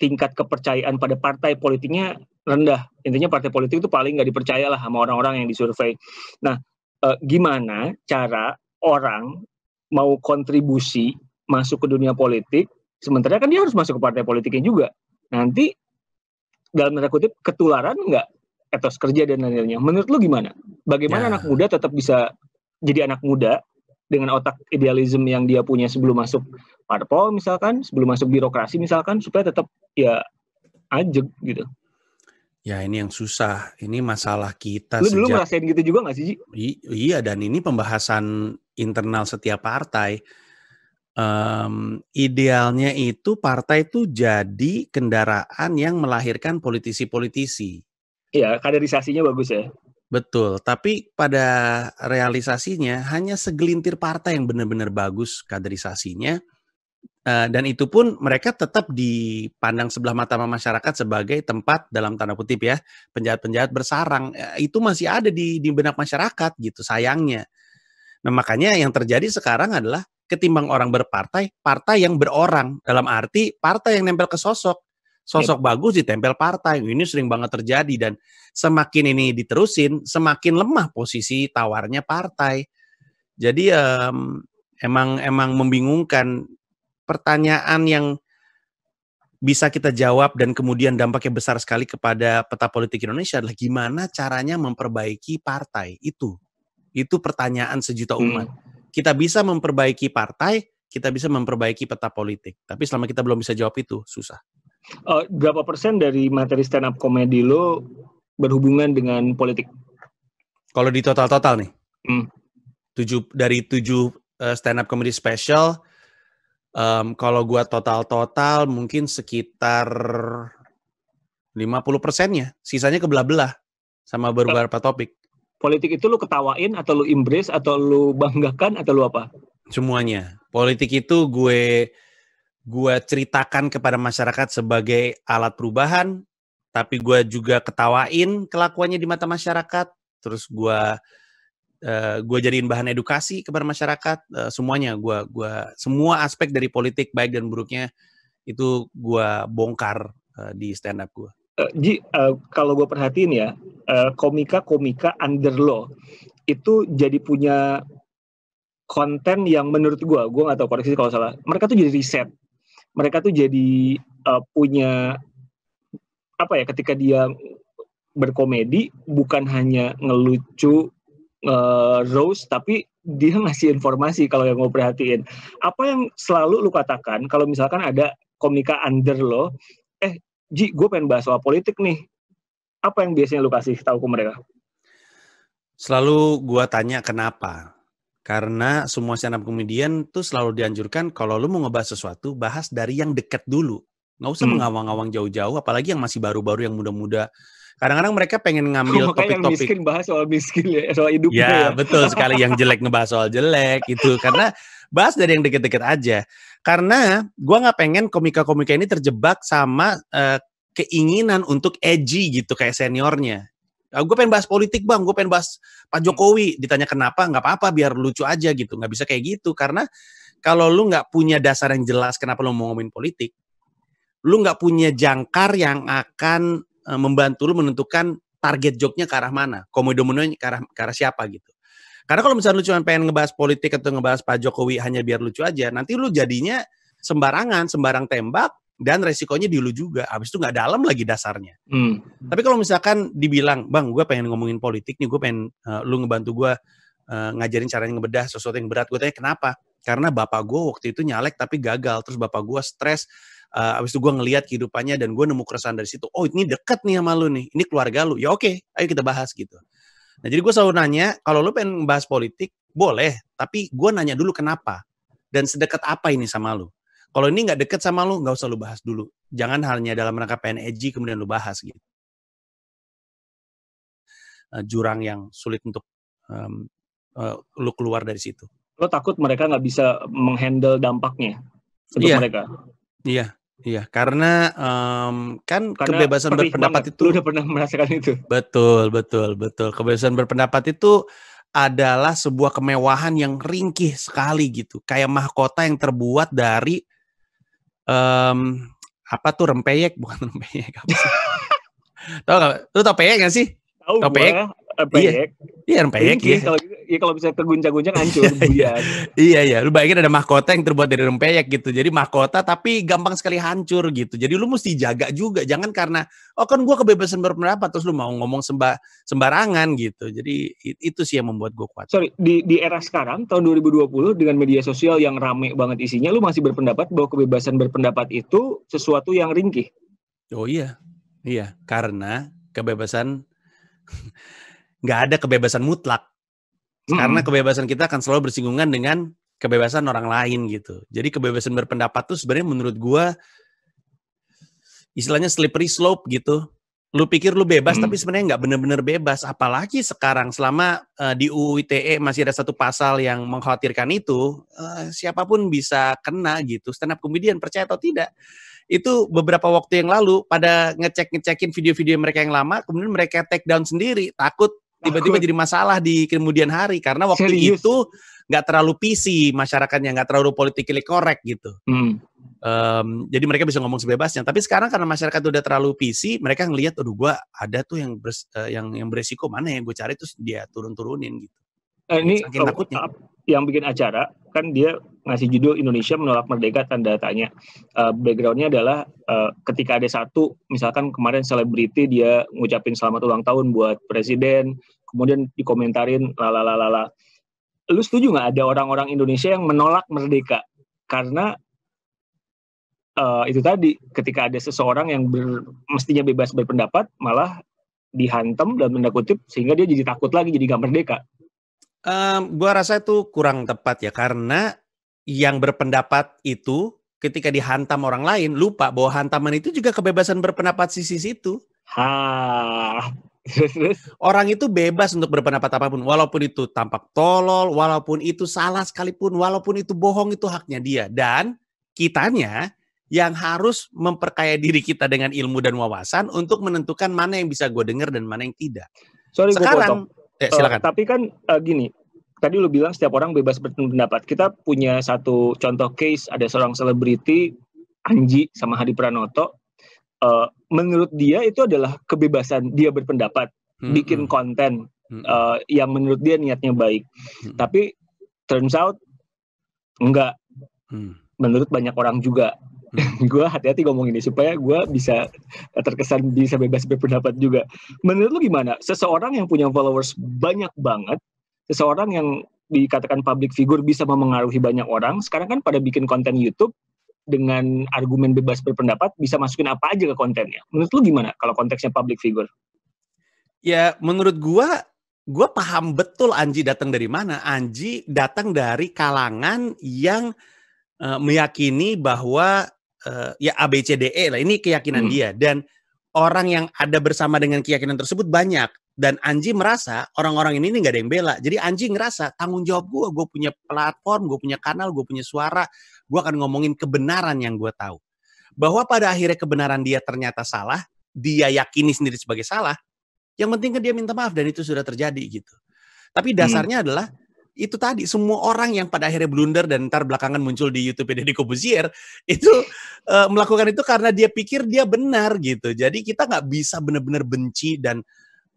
tingkat kepercayaan pada partai politiknya rendah. Intinya partai politik itu paling nggak dipercaya lah sama orang-orang yang disurvei. Nah, uh, gimana cara orang mau kontribusi masuk ke dunia politik, sementara kan dia harus masuk ke partai politiknya juga. Nanti dalam tanda kutip ketularan nggak etos kerja dan lain-lainnya. Menurut lu gimana? Bagaimana ya. anak muda tetap bisa jadi anak muda dengan otak idealisme yang dia punya sebelum masuk parpol misalkan, sebelum masuk birokrasi misalkan, supaya tetap ya ajeg gitu. Ya ini yang susah. Ini masalah kita. Lu Belum dulu ngerasain gitu juga gak sih? Ji? iya dan ini pembahasan internal setiap partai. Um, idealnya itu partai itu jadi kendaraan yang melahirkan politisi-politisi. Iya, kaderisasinya bagus ya. Betul, tapi pada realisasinya hanya segelintir partai yang benar-benar bagus kaderisasinya Uh, dan itu pun mereka tetap dipandang sebelah mata masyarakat sebagai tempat dalam tanda kutip ya penjahat-penjahat bersarang uh, itu masih ada di di benak masyarakat gitu sayangnya. Nah makanya yang terjadi sekarang adalah ketimbang orang berpartai partai yang berorang dalam arti partai yang nempel ke sosok sosok iya. bagus ditempel partai ini sering banget terjadi dan semakin ini diterusin semakin lemah posisi tawarnya partai. Jadi um, emang emang membingungkan pertanyaan yang bisa kita jawab dan kemudian dampaknya besar sekali kepada peta politik Indonesia adalah gimana caranya memperbaiki partai itu. Itu pertanyaan sejuta hmm. umat. Hmm. Kita bisa memperbaiki partai, kita bisa memperbaiki peta politik. Tapi selama kita belum bisa jawab itu, susah. Uh, berapa persen dari materi stand up komedi lo berhubungan dengan politik? Kalau di total-total nih? Hmm. Tujuh, dari tujuh uh, stand up komedi special, um, kalau gua total-total mungkin sekitar 50 persennya. Sisanya kebelah-belah sama beberapa topik. Politik itu lu ketawain atau lu embrace atau lu banggakan atau lu apa? Semuanya. Politik itu gue gue ceritakan kepada masyarakat sebagai alat perubahan, tapi gue juga ketawain kelakuannya di mata masyarakat. Terus gue uh, eh, gue jadiin bahan edukasi kepada masyarakat uh, semuanya gue gua semua aspek dari politik baik dan buruknya itu gue bongkar uh, di stand up gue. Uh, Ji, uh, kalau gue perhatiin ya uh, komika komika under law itu jadi punya konten yang menurut gue gue nggak tahu koreksi kalau salah mereka tuh jadi riset mereka tuh jadi uh, punya apa ya ketika dia berkomedi bukan hanya ngelucu uh, Rose tapi dia ngasih informasi kalau yang mau perhatiin apa yang selalu lu katakan kalau misalkan ada komika under lo eh Ji gue pengen bahas soal politik nih apa yang biasanya lu kasih tahu ke mereka selalu gue tanya kenapa karena semua stand up komedian tuh selalu dianjurkan kalau lu mau ngebahas sesuatu bahas dari yang deket dulu nggak usah hmm. mengawang-awang jauh-jauh apalagi yang masih baru-baru yang muda-muda kadang-kadang mereka pengen ngambil topik-topik. miskin bahas soal miskin ya, soal hidupnya. Ya, ya. betul sekali. Yang jelek ngebahas soal jelek itu karena bahas dari yang deket-deket aja. Karena gua nggak pengen komika-komika ini terjebak sama uh, keinginan untuk edgy gitu kayak seniornya. Uh, ah, gue pengen bahas politik bang, gue pengen bahas Pak hmm. Jokowi. Ditanya kenapa? Nggak apa-apa, biar lucu aja gitu. Nggak bisa kayak gitu karena kalau lu nggak punya dasar yang jelas kenapa lu mau ngomongin politik, lu nggak punya jangkar yang akan Eh, membantu lu menentukan target joke-nya ke arah mana, komedi menunya ke arah, ke arah siapa gitu. Karena kalau misalnya lu cuma pengen ngebahas politik atau ngebahas Pak Jokowi hanya biar lucu aja, nanti lu jadinya sembarangan, sembarang tembak, dan resikonya di lu juga. Habis itu nggak dalam lagi dasarnya. Hmm. Tapi kalau misalkan dibilang, bang gue pengen ngomongin politik nih, gue pengen uh, lu ngebantu gue uh, ngajarin caranya ngebedah sesuatu yang berat. Gue tanya kenapa? Karena bapak gue waktu itu nyalek tapi gagal. Terus bapak gue stres uh, abis itu gue ngeliat kehidupannya dan gue nemu keresahan dari situ oh ini deket nih sama lu nih ini keluarga lu ya oke okay, ayo kita bahas gitu nah jadi gue selalu nanya kalau lu pengen bahas politik boleh tapi gue nanya dulu kenapa dan sedekat apa ini sama lu kalau ini nggak deket sama lu nggak usah lu bahas dulu jangan halnya dalam rangka pengen edgy kemudian lu bahas gitu eh, jurang yang sulit untuk um, uh, lu keluar dari situ. Lo takut mereka nggak bisa menghandle dampaknya untuk yeah. mereka? Iya, yeah. Iya, karena um, kan karena kebebasan berpendapat banget. itu. Lu udah pernah merasakan itu. Betul, betul, betul. Kebebasan berpendapat itu adalah sebuah kemewahan yang ringkih sekali gitu, kayak mahkota yang terbuat dari um, apa tuh rempeyek bukan rempeyek apa sih? tau gak? Lu tau peyek gak sih? Tahu tau peyek? Rempeyek. Eh, iya, iya rempeyek ya. Gitu, iya kalau bisa keguncang-guncang hancur iya, iya iya, lu bayangin ada mahkota yang terbuat dari rempeyek gitu. Jadi mahkota tapi gampang sekali hancur gitu. Jadi lu mesti jaga juga, jangan karena oh kan gue kebebasan berpendapat terus lu mau ngomong sembar sembarangan gitu. Jadi itu sih yang membuat gue kuat. Sorry, di di era sekarang tahun 2020 dengan media sosial yang rame banget isinya lu masih berpendapat bahwa kebebasan berpendapat itu sesuatu yang ringkih. Oh iya. Iya, karena kebebasan nggak ada kebebasan mutlak hmm. karena kebebasan kita akan selalu bersinggungan dengan kebebasan orang lain gitu jadi kebebasan berpendapat tuh sebenarnya menurut gue istilahnya slippery slope gitu lu pikir lu bebas hmm. tapi sebenarnya nggak bener-bener bebas apalagi sekarang selama uh, di UU ITE masih ada satu pasal yang mengkhawatirkan itu uh, siapapun bisa kena gitu stand up comedian percaya atau tidak itu beberapa waktu yang lalu pada ngecek ngecekin video-video mereka yang lama kemudian mereka take down sendiri takut tiba-tiba jadi masalah di kemudian hari karena waktu Serius? itu nggak terlalu PC masyarakatnya nggak terlalu politically correct gitu. Hmm. Um, jadi mereka bisa ngomong sebebasnya. Tapi sekarang karena masyarakat udah terlalu PC, mereka ngelihat, aduh gue ada tuh yang ber eh, yang yang beresiko mana yang gue cari terus dia turun-turunin gitu. Nah, ini takutnya. yang bikin acara kan dia ngasih judul Indonesia menolak merdeka tanda tanya. Uh, backgroundnya adalah uh, ketika ada satu misalkan kemarin selebriti dia ngucapin selamat ulang tahun buat presiden, kemudian dikomentarin lalalalala. Lu setuju nggak ada orang-orang Indonesia yang menolak merdeka karena uh, itu tadi ketika ada seseorang yang ber, mestinya bebas berpendapat malah dihantam dan tanda sehingga dia jadi takut lagi jadi gak merdeka Um, gua rasa itu kurang tepat ya karena yang berpendapat itu ketika dihantam orang lain lupa bahwa hantaman itu juga kebebasan berpendapat sisi situ. Ha. orang itu bebas untuk berpendapat apapun, walaupun itu tampak tolol, walaupun itu salah sekalipun, walaupun itu bohong itu haknya dia. Dan kitanya yang harus memperkaya diri kita dengan ilmu dan wawasan untuk menentukan mana yang bisa gue dengar dan mana yang tidak. Sorry, Sekarang Ya, eh, silakan. Uh, tapi kan uh, gini, tadi lu bilang setiap orang bebas berpendapat. Kita punya satu contoh case ada seorang selebriti Anji sama Hadi Pranoto. Uh, menurut dia itu adalah kebebasan dia berpendapat, hmm, bikin hmm. konten Uh, yang menurut dia niatnya baik. Hmm. Tapi turns out enggak. Hmm. Menurut banyak orang juga gue hati-hati ngomong ini supaya gue bisa terkesan bisa bebas berpendapat juga. Menurut lu gimana? Seseorang yang punya followers banyak banget, seseorang yang dikatakan public figure bisa memengaruhi banyak orang, sekarang kan pada bikin konten YouTube dengan argumen bebas berpendapat bisa masukin apa aja ke kontennya. Menurut lu gimana kalau konteksnya public figure? Ya, menurut gue, gue paham betul Anji datang dari mana. Anji datang dari kalangan yang eh, meyakini bahwa uh, ya ABCDE lah ini keyakinan hmm. dia dan orang yang ada bersama dengan keyakinan tersebut banyak dan Anji merasa orang-orang ini nggak ada yang bela jadi Anji ngerasa tanggung jawab gue gue punya platform gue punya kanal gue punya suara gue akan ngomongin kebenaran yang gue tahu bahwa pada akhirnya kebenaran dia ternyata salah dia yakini sendiri sebagai salah yang penting kan dia minta maaf dan itu sudah terjadi gitu tapi hmm. dasarnya hmm. adalah itu tadi semua orang yang pada akhirnya blunder dan ntar belakangan muncul di YouTube Deddy Kobusier itu uh, melakukan itu karena dia pikir dia benar gitu. Jadi kita nggak bisa benar-benar benci dan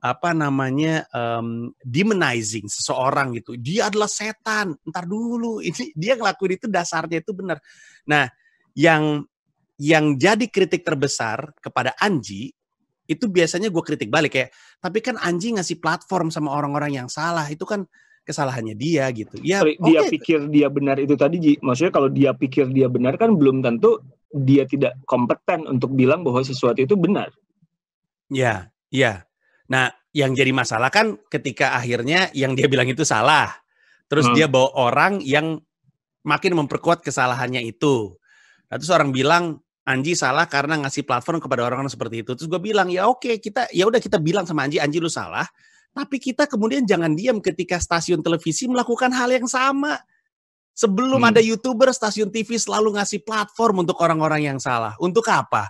apa namanya um, demonizing seseorang gitu. Dia adalah setan. Ntar dulu ini dia ngelakuin itu dasarnya itu benar. Nah, yang yang jadi kritik terbesar kepada Anji itu biasanya gue kritik balik ya. Tapi kan Anji ngasih platform sama orang-orang yang salah itu kan kesalahannya dia gitu. Ya, Sorry, okay. dia pikir dia benar itu tadi, Ji. Maksudnya kalau dia pikir dia benar kan belum tentu dia tidak kompeten untuk bilang bahwa sesuatu itu benar. Ya, ya. Nah, yang jadi masalah kan ketika akhirnya yang dia bilang itu salah. Terus hmm. dia bawa orang yang makin memperkuat kesalahannya itu. Nah, terus orang bilang Anji salah karena ngasih platform kepada orang-orang seperti itu. Terus gue bilang ya oke kita ya udah kita bilang sama Anji, Anji lu salah. Tapi kita kemudian jangan diam ketika stasiun televisi melakukan hal yang sama. Sebelum hmm. ada YouTuber, stasiun TV selalu ngasih platform untuk orang-orang yang salah. Untuk apa?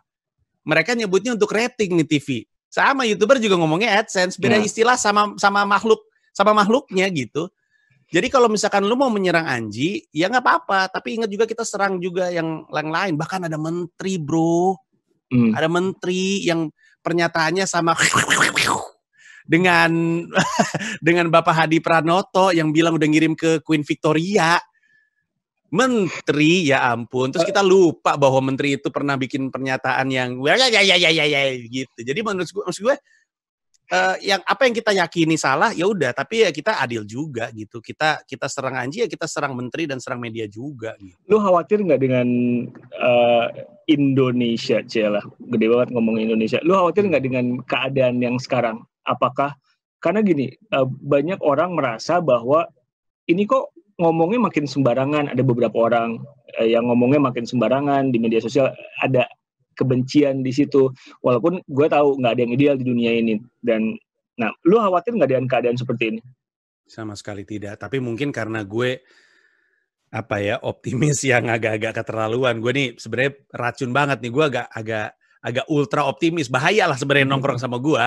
Mereka nyebutnya untuk rating nih TV. Sama YouTuber juga ngomongnya AdSense, beda hmm. istilah sama sama makhluk sama makhluknya gitu. Jadi kalau misalkan lu mau menyerang Anji, ya nggak apa-apa. Tapi ingat juga kita serang juga yang lain-lain. Bahkan ada menteri bro, hmm. ada menteri yang pernyataannya sama dengan dengan Bapak Hadi Pranoto yang bilang udah ngirim ke Queen Victoria. Menteri ya ampun. Terus kita lupa bahwa menteri itu pernah bikin pernyataan yang ya ya ya ya ya, ya gitu. Jadi menurut gue, maksud gue uh, yang apa yang kita yakini salah ya udah, tapi ya kita adil juga gitu. Kita kita serang Anji ya kita serang menteri dan serang media juga gitu. Lu khawatir nggak dengan uh, Indonesia, lah Gede banget ngomong Indonesia. Lu khawatir nggak dengan keadaan yang sekarang? apakah karena gini eh, banyak orang merasa bahwa ini kok ngomongnya makin sembarangan ada beberapa orang eh, yang ngomongnya makin sembarangan di media sosial ada kebencian di situ walaupun gue tahu nggak ada yang ideal di dunia ini dan nah lu khawatir nggak dengan keadaan seperti ini sama sekali tidak tapi mungkin karena gue apa ya optimis yang agak-agak keterlaluan gue nih sebenarnya racun banget nih gue agak agak agak ultra optimis bahaya lah sebenarnya hmm. nongkrong sama gue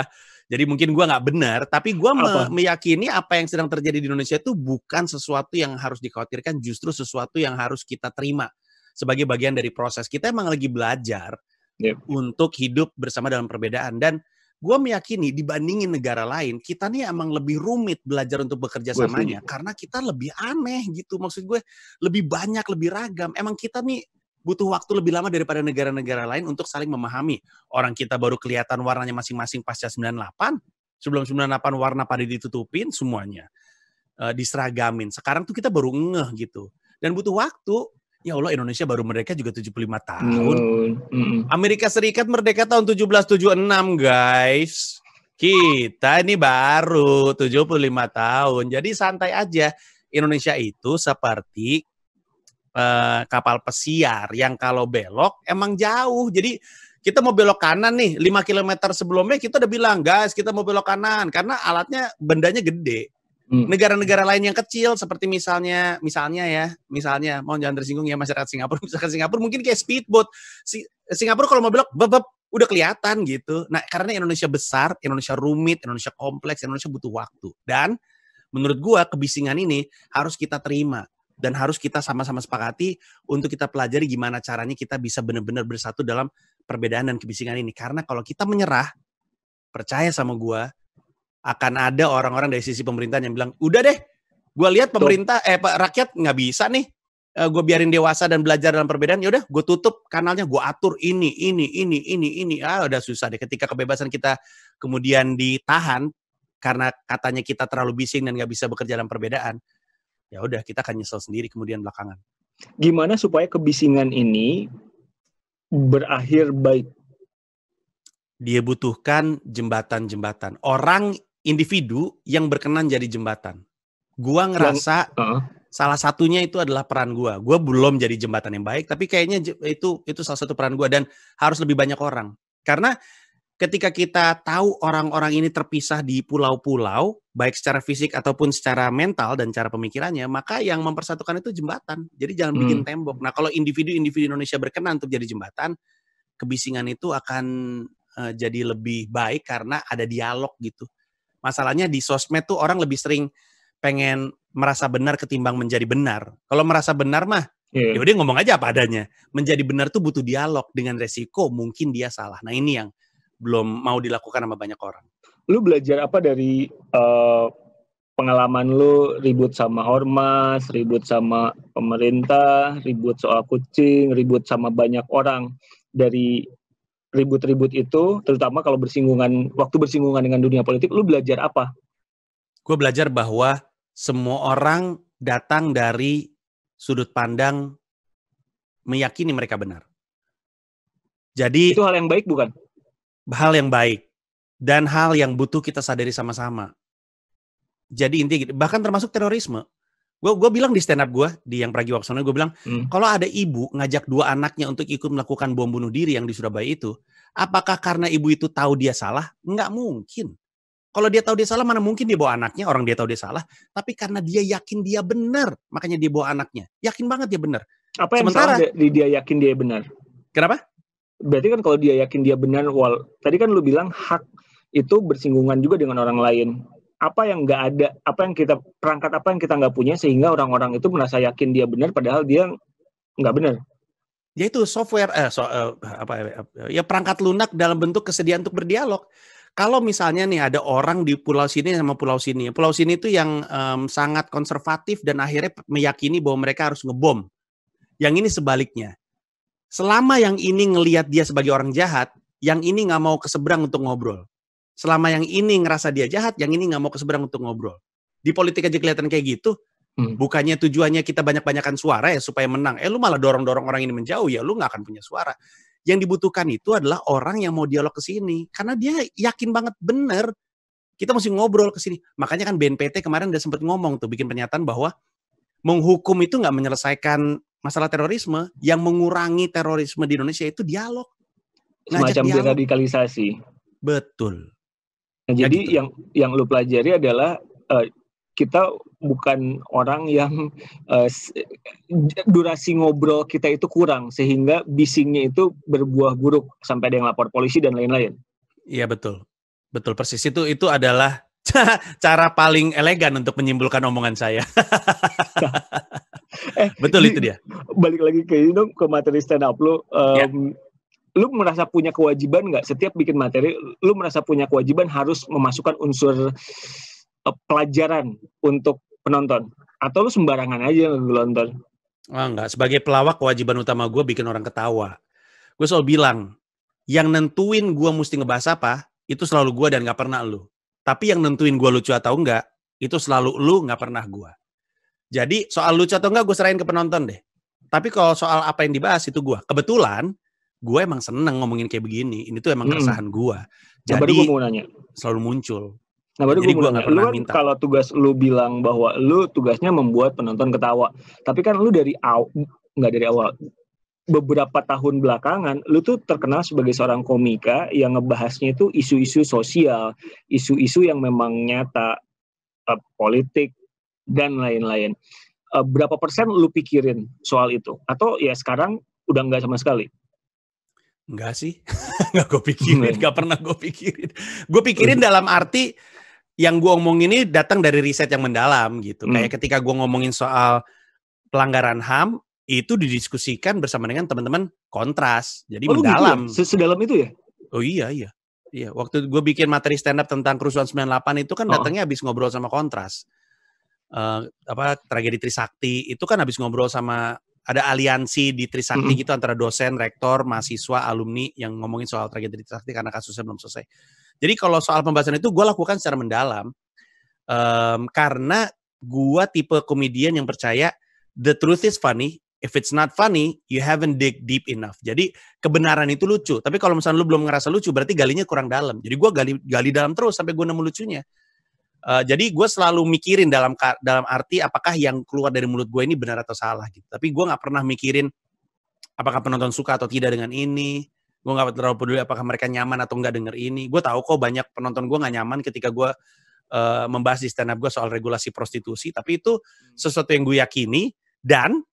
jadi mungkin gue nggak benar, tapi gue me meyakini apa yang sedang terjadi di Indonesia itu bukan sesuatu yang harus dikhawatirkan, justru sesuatu yang harus kita terima sebagai bagian dari proses. Kita emang lagi belajar yep. untuk hidup bersama dalam perbedaan dan gue meyakini dibandingin negara lain kita nih emang lebih rumit belajar untuk bekerja samanya karena kita lebih aneh gitu maksud gue lebih banyak lebih ragam emang kita nih butuh waktu lebih lama daripada negara-negara lain untuk saling memahami. Orang kita baru kelihatan warnanya masing-masing pasca 98. Sebelum 98 warna pada ditutupin semuanya. Uh, diseragamin. Sekarang tuh kita baru ngeh gitu. Dan butuh waktu. Ya Allah Indonesia baru merdeka juga 75 tahun. Amerika Serikat merdeka tahun 1776 guys. Kita ini baru 75 tahun. Jadi santai aja. Indonesia itu seperti Eh, kapal pesiar yang kalau belok emang jauh. Jadi kita mau belok kanan nih, 5 km sebelumnya kita udah bilang, guys, kita mau belok kanan karena alatnya bendanya gede. Hmm. Negara-negara lain yang kecil seperti misalnya misalnya ya, misalnya mau jangan tersinggung ya masyarakat Singapura, masyarakat Singapura mungkin kayak speedboat. Si, Singapura kalau mau belok bebep udah kelihatan gitu. Nah, karena Indonesia besar, Indonesia rumit, Indonesia kompleks, Indonesia butuh waktu. Dan menurut gua kebisingan ini harus kita terima dan harus kita sama-sama sepakati untuk kita pelajari gimana caranya kita bisa benar-benar bersatu dalam perbedaan dan kebisingan ini. Karena kalau kita menyerah, percaya sama gue, akan ada orang-orang dari sisi pemerintahan yang bilang, udah deh, gue lihat pemerintah, eh pak rakyat nggak bisa nih, uh, eh, gue biarin dewasa dan belajar dalam perbedaan, yaudah gue tutup kanalnya, gue atur ini, ini, ini, ini, ini. Ah, udah susah deh. Ketika kebebasan kita kemudian ditahan, karena katanya kita terlalu bising dan nggak bisa bekerja dalam perbedaan, ya udah kita akan nyesel sendiri kemudian belakangan. Gimana supaya kebisingan ini berakhir baik? Dia butuhkan jembatan-jembatan. Orang individu yang berkenan jadi jembatan. Gua ngerasa uh. salah satunya itu adalah peran gua. Gua belum jadi jembatan yang baik, tapi kayaknya itu itu salah satu peran gua dan harus lebih banyak orang. Karena ketika kita tahu orang-orang ini terpisah di pulau-pulau, baik secara fisik ataupun secara mental dan cara pemikirannya, maka yang mempersatukan itu jembatan. Jadi jangan hmm. bikin tembok. Nah, kalau individu-individu Indonesia berkenan untuk jadi jembatan, kebisingan itu akan uh, jadi lebih baik karena ada dialog gitu. Masalahnya di sosmed tuh orang lebih sering pengen merasa benar ketimbang menjadi benar. Kalau merasa benar mah yeah. yaudah ngomong aja apa adanya. Menjadi benar tuh butuh dialog dengan resiko mungkin dia salah. Nah, ini yang belum mau dilakukan sama banyak orang. Lu belajar apa dari uh, pengalaman lu ribut sama ormas, ribut sama pemerintah, ribut soal kucing, ribut sama banyak orang dari ribut-ribut itu, terutama kalau bersinggungan waktu bersinggungan dengan dunia politik, lu belajar apa? Gue belajar bahwa semua orang datang dari sudut pandang meyakini mereka benar. Jadi itu hal yang baik bukan? hal yang baik dan hal yang butuh kita sadari sama-sama. Jadi intinya gitu. bahkan termasuk terorisme. Gue gue bilang di stand up gue di yang pergi waktu gue bilang hmm. kalau ada ibu ngajak dua anaknya untuk ikut melakukan bom bunuh diri yang di Surabaya itu, apakah karena ibu itu tahu dia salah? Nggak mungkin. Kalau dia tahu dia salah, mana mungkin dia bawa anaknya, orang dia tahu dia salah. Tapi karena dia yakin dia benar, makanya dia bawa anaknya. Yakin banget dia benar. Apa yang Sementara, salah di dia yakin dia benar? Kenapa? berarti kan kalau dia yakin dia benar wal tadi kan lu bilang hak itu bersinggungan juga dengan orang lain apa yang nggak ada apa yang kita perangkat apa yang kita nggak punya sehingga orang-orang itu merasa yakin dia benar padahal dia nggak benar ya itu software eh, so, eh, apa eh, ya perangkat lunak dalam bentuk kesediaan untuk berdialog kalau misalnya nih ada orang di pulau sini sama pulau sini pulau sini itu yang um, sangat konservatif dan akhirnya meyakini bahwa mereka harus ngebom yang ini sebaliknya Selama yang ini ngelihat dia sebagai orang jahat, yang ini nggak mau keseberang untuk ngobrol. Selama yang ini ngerasa dia jahat, yang ini nggak mau keseberang untuk ngobrol. Di politik aja kelihatan kayak gitu. Hmm. Bukannya tujuannya kita banyak-banyakan suara ya supaya menang. Eh lu malah dorong-dorong orang ini menjauh ya lu nggak akan punya suara. Yang dibutuhkan itu adalah orang yang mau dialog ke sini. Karena dia yakin banget bener. Kita mesti ngobrol ke sini. Makanya kan BNPT kemarin udah sempat ngomong tuh bikin pernyataan bahwa menghukum itu nggak menyelesaikan masalah terorisme yang mengurangi terorisme di Indonesia itu dialog. Semacam dialog. deradikalisasi. Betul. Nah, jadi gitu. yang yang lu pelajari adalah uh, kita bukan orang yang uh, durasi ngobrol kita itu kurang sehingga bisingnya itu berbuah buruk sampai ada yang lapor polisi dan lain-lain. Iya betul. Betul persis itu itu adalah cara paling elegan untuk menyimpulkan omongan saya. Eh, betul itu dia. Balik lagi ke ini dong ke materi stand up lu. Um, ya. yeah. Lu merasa punya kewajiban nggak setiap bikin materi? Lu merasa punya kewajiban harus memasukkan unsur uh, pelajaran untuk penonton? Atau lu sembarangan aja nonton? Oh, ah, enggak. Sebagai pelawak kewajiban utama gue bikin orang ketawa. Gue selalu bilang, yang nentuin gue mesti ngebahas apa, itu selalu gue dan gak pernah lu. Tapi yang nentuin gue lucu atau enggak, itu selalu lu gak pernah gue. Jadi soal lucu atau enggak gue serahin ke penonton deh. Tapi kalau soal apa yang dibahas itu gue. Kebetulan gue emang seneng ngomongin kayak begini. Ini tuh emang hmm. keresahan gue. Nah, Jadi nah, mau selalu muncul. Nah, baru Jadi gue gak pernah lu kan minta. Kalau tugas lu bilang bahwa lu tugasnya membuat penonton ketawa, tapi kan lu dari awal nggak dari awal beberapa tahun belakangan lu tuh terkenal sebagai seorang komika yang ngebahasnya itu isu-isu sosial, isu-isu yang memang nyata eh, politik, dan lain-lain. Uh, berapa persen lu pikirin soal itu? Atau ya sekarang udah nggak sama sekali? Enggak sih, nggak gue pikirin, hmm. nggak pernah gue pikirin. Gue pikirin dalam arti yang gue omongin ini datang dari riset yang mendalam gitu. Hmm. Kayak ketika gue ngomongin soal pelanggaran HAM, itu didiskusikan bersama dengan teman-teman kontras. Jadi oh, mendalam. Gitu ya? Sedalam itu ya? Oh iya, iya. Iya, waktu gue bikin materi stand up tentang kerusuhan 98 itu kan oh. datangnya habis ngobrol sama kontras uh, apa tragedi Trisakti itu kan habis ngobrol sama ada aliansi di Trisakti mm -hmm. gitu antara dosen, rektor, mahasiswa, alumni yang ngomongin soal tragedi Trisakti karena kasusnya belum selesai. Jadi kalau soal pembahasan itu gue lakukan secara mendalam um, karena gue tipe komedian yang percaya the truth is funny. If it's not funny, you haven't dig deep enough. Jadi kebenaran itu lucu. Tapi kalau misalnya lu belum ngerasa lucu, berarti galinya kurang dalam. Jadi gue gali gali dalam terus sampai gue nemu lucunya. Uh, jadi gue selalu mikirin dalam dalam arti apakah yang keluar dari mulut gue ini benar atau salah gitu. Tapi gue nggak pernah mikirin apakah penonton suka atau tidak dengan ini. Gue nggak terlalu peduli apakah mereka nyaman atau nggak denger ini. Gue tahu kok banyak penonton gue nggak nyaman ketika gue uh, membahas di stand up gue soal regulasi prostitusi. Tapi itu hmm. sesuatu yang gue yakini dan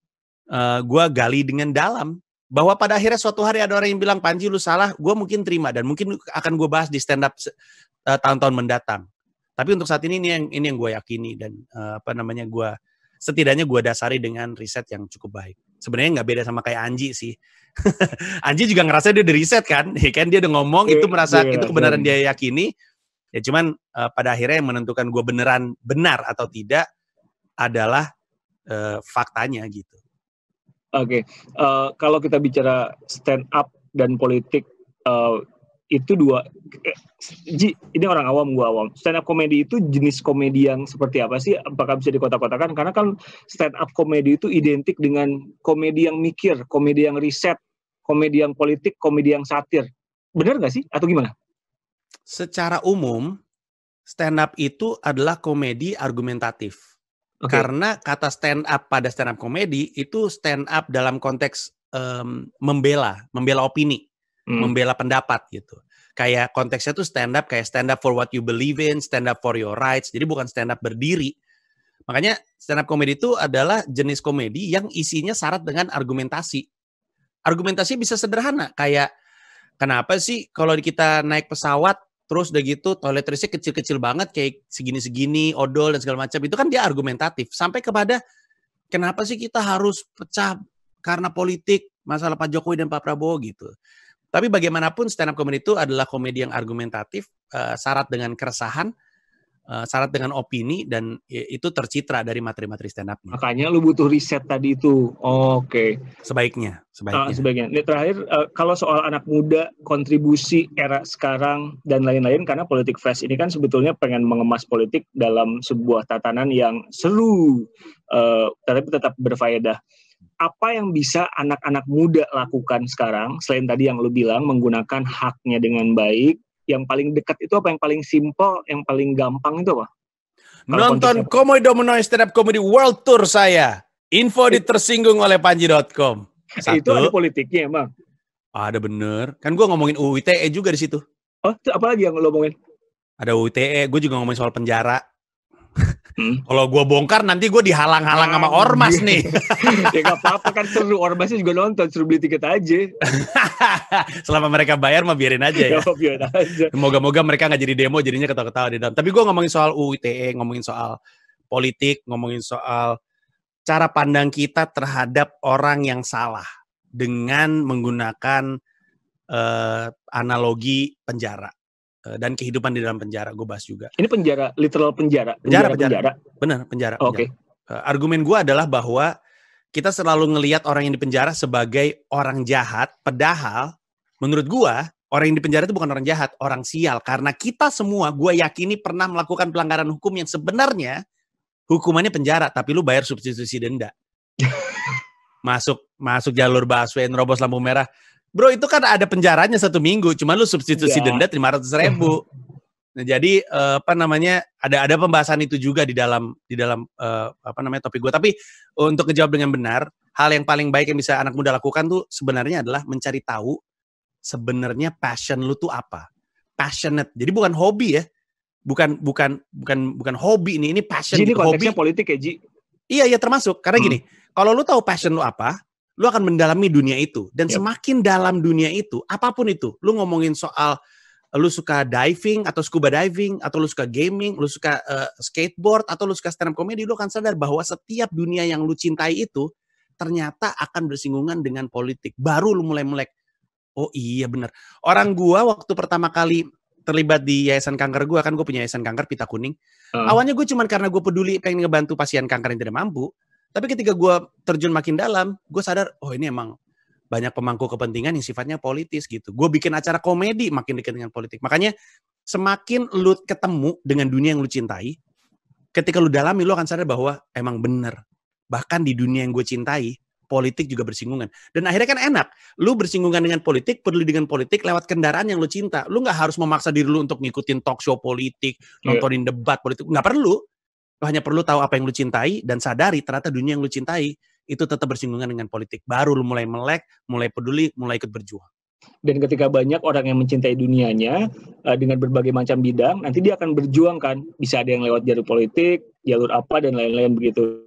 uh, eh, gue gali dengan dalam bahwa pada akhirnya suatu hari ada orang yang bilang Panji lu salah, gue mungkin terima dan mungkin akan gue bahas di stand up eh, tahun-tahun mendatang. Tapi untuk saat ini ini yang ini yang gue yakini dan uh, apa namanya gue setidaknya gue dasari dengan riset yang cukup baik. Sebenarnya nggak beda sama kayak Anji sih. Anji juga ngerasa dia udah riset kan, ya kan dia udah ngomong yeah, itu merasa yeah, itu kebenaran yeah. dia yakini. Ya cuman uh, pada akhirnya yang menentukan gue beneran benar atau tidak adalah uh, faktanya gitu. Oke, okay. uh, kalau kita bicara stand up dan politik, uh, itu dua eh, Ji, ini orang awam gua awam. Stand up komedi itu jenis komedi yang seperti apa sih? Apakah bisa dikotak-kotakan? Karena kan stand up komedi itu identik dengan komedi yang mikir, komedi yang riset, komedi yang politik, komedi yang satir. Benar nggak sih atau gimana? Secara umum stand up itu adalah komedi argumentatif. Okay. Karena kata stand up pada stand up komedi itu stand up dalam konteks um, membela, membela opini hmm. membela pendapat gitu. Kayak konteksnya tuh stand up kayak stand up for what you believe in, stand up for your rights. Jadi bukan stand up berdiri. Makanya stand up komedi itu adalah jenis komedi yang isinya syarat dengan argumentasi. Argumentasi bisa sederhana kayak kenapa sih kalau kita naik pesawat terus udah gitu toiletrisnya kecil-kecil banget kayak segini-segini, odol dan segala macam. Itu kan dia argumentatif sampai kepada kenapa sih kita harus pecah karena politik masalah Pak Jokowi dan Pak Prabowo gitu. Tapi bagaimanapun stand up comedy itu adalah komedi yang argumentatif, uh, syarat dengan keresahan, uh, syarat dengan opini dan itu tercitra dari materi-materi stand up. Makanya lu butuh riset tadi itu. Oh, Oke. Okay. Sebaiknya, sebaiknya. Uh, sebaiknya. Ini terakhir uh, kalau soal anak muda kontribusi era sekarang dan lain-lain karena politik fresh ini kan sebetulnya pengen mengemas politik dalam sebuah tatanan yang seru uh, tapi tetap berfaedah apa yang bisa anak-anak muda lakukan sekarang selain tadi yang lu bilang menggunakan haknya dengan baik yang paling dekat itu apa yang paling simpel yang paling gampang itu apa nonton Komedi domino stand up comedy world tour saya info di tersinggung oleh panji.com itu ada politiknya emang ada bener kan gua ngomongin UITE juga di situ oh itu apa lagi yang lo ngomongin ada UITE gue juga ngomongin soal penjara Hmm? Kalau gue bongkar nanti gue dihalang-halang sama ormas nih. ya gak apa-apa kan seru ormasnya juga nonton, seru beli tiket aja. Selama mereka bayar mah biarin aja ya. Oh, biarin Moga-moga mereka nggak jadi demo, jadinya ketawa-ketawa di dalam. Tapi gue ngomongin soal UITE, ngomongin soal politik, ngomongin soal cara pandang kita terhadap orang yang salah dengan menggunakan uh, analogi penjara. Eh, dan kehidupan di dalam penjara gue bahas juga. Ini penjara literal penjara. Penjara penjara. penjara. penjara. Benar penjara. Oke. Okay. Uh, eh, argumen gue adalah bahwa kita selalu ngelihat orang yang di penjara sebagai orang jahat, padahal menurut gue orang yang di penjara itu bukan orang jahat, orang sial. Karena kita semua gue yakini pernah melakukan pelanggaran hukum yang sebenarnya hukumannya penjara, tapi lu bayar substitusi denda. masuk masuk jalur busway, nerobos lampu merah, Bro itu kan ada penjaranya satu minggu, cuma lu substitusi yeah. denda lima ratus ribu. Nah, jadi uh, apa namanya ada ada pembahasan itu juga di dalam di dalam uh, apa namanya topik gue. Tapi untuk ngejawab dengan benar, hal yang paling baik yang bisa anak muda lakukan tuh sebenarnya adalah mencari tahu sebenarnya passion lu tuh apa. Passionate. Jadi bukan hobi ya. Bukan bukan bukan bukan hobi ini ini passion. Jadi gitu. hobi. politik ya Ji. Iya iya termasuk karena hmm. gini, kalau lu tahu passion lu apa, lu akan mendalami dunia itu dan yep. semakin dalam dunia itu apapun itu lu ngomongin soal eh, lu suka diving atau scuba diving atau lu suka gaming lu suka uh, skateboard atau lu suka stand up comedy lu akan sadar bahwa setiap dunia yang lu cintai itu ternyata akan bersinggungan dengan politik baru lu mulai melek oh iya bener orang gua waktu pertama kali terlibat di yayasan kanker gua kan gua punya yayasan kanker pita kuning uh. awalnya gua cuman karena gua peduli pengen ngebantu pasien kanker yang tidak mampu tapi ketika gue terjun makin dalam, gue sadar, oh ini emang banyak pemangku kepentingan yang sifatnya politis gitu. Gue bikin acara komedi makin dekat dengan politik. Makanya semakin lu ketemu dengan dunia yang lu cintai, ketika lu dalami lu akan sadar bahwa emang bener. Bahkan di dunia yang gue cintai, politik juga bersinggungan. Dan akhirnya kan enak. Lu bersinggungan dengan politik, peduli dengan politik lewat kendaraan yang lu cinta. Lu gak harus memaksa diri lu untuk ngikutin talk show politik, yeah. nontonin debat politik. Gak perlu. Lo hanya perlu tahu apa yang lu cintai dan sadari ternyata dunia yang lu cintai itu tetap bersinggungan dengan politik. Baru lu mulai melek, mulai peduli, mulai ikut berjuang. Dan ketika banyak orang yang mencintai dunianya uh, dengan berbagai macam bidang, nanti dia akan berjuang kan. Bisa ada yang lewat jalur politik, jalur apa, dan lain-lain begitu.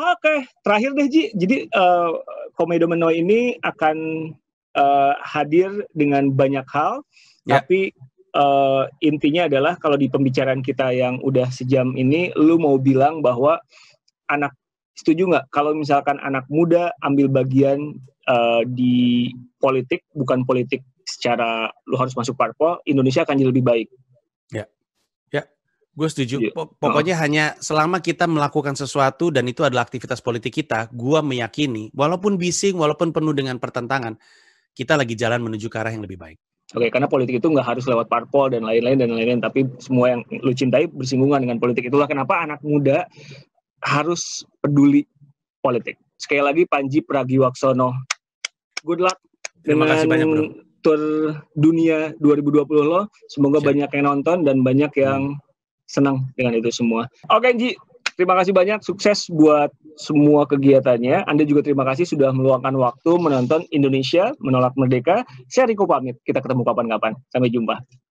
Oke, okay. terakhir deh Ji. Jadi uh, eh, Komedomeno ini akan uh, hadir dengan banyak hal, yeah. tapi uh, intinya adalah kalau di pembicaraan kita yang udah sejam ini, lu mau bilang bahwa anak setuju nggak kalau misalkan anak muda ambil bagian uh, di politik bukan politik secara lu harus masuk parpol, Indonesia akan jadi lebih baik. Ya, ya, gue setuju. Iya. pokoknya oh. hanya selama kita melakukan sesuatu dan itu adalah aktivitas politik kita, gue meyakini walaupun bising, walaupun penuh dengan pertentangan, kita lagi jalan menuju ke arah yang lebih baik. Oke, okay, karena politik itu nggak harus lewat parpol dan lain-lain dan lain-lain, tapi semua yang lu cintai bersinggungan dengan politik. Itulah kenapa anak muda harus peduli politik. Sekali lagi Panji Pragiwaksono, good luck Terima dengan kasih banyak, bro. Tour Dunia 2020 lo. Semoga Siap. banyak yang nonton dan banyak yang hmm. senang dengan itu semua. Oke, okay, Ji, Terima kasih banyak, sukses buat semua kegiatannya. Anda juga terima kasih sudah meluangkan waktu menonton Indonesia Menolak Merdeka. Saya Riko pamit, kita ketemu kapan-kapan. Sampai jumpa.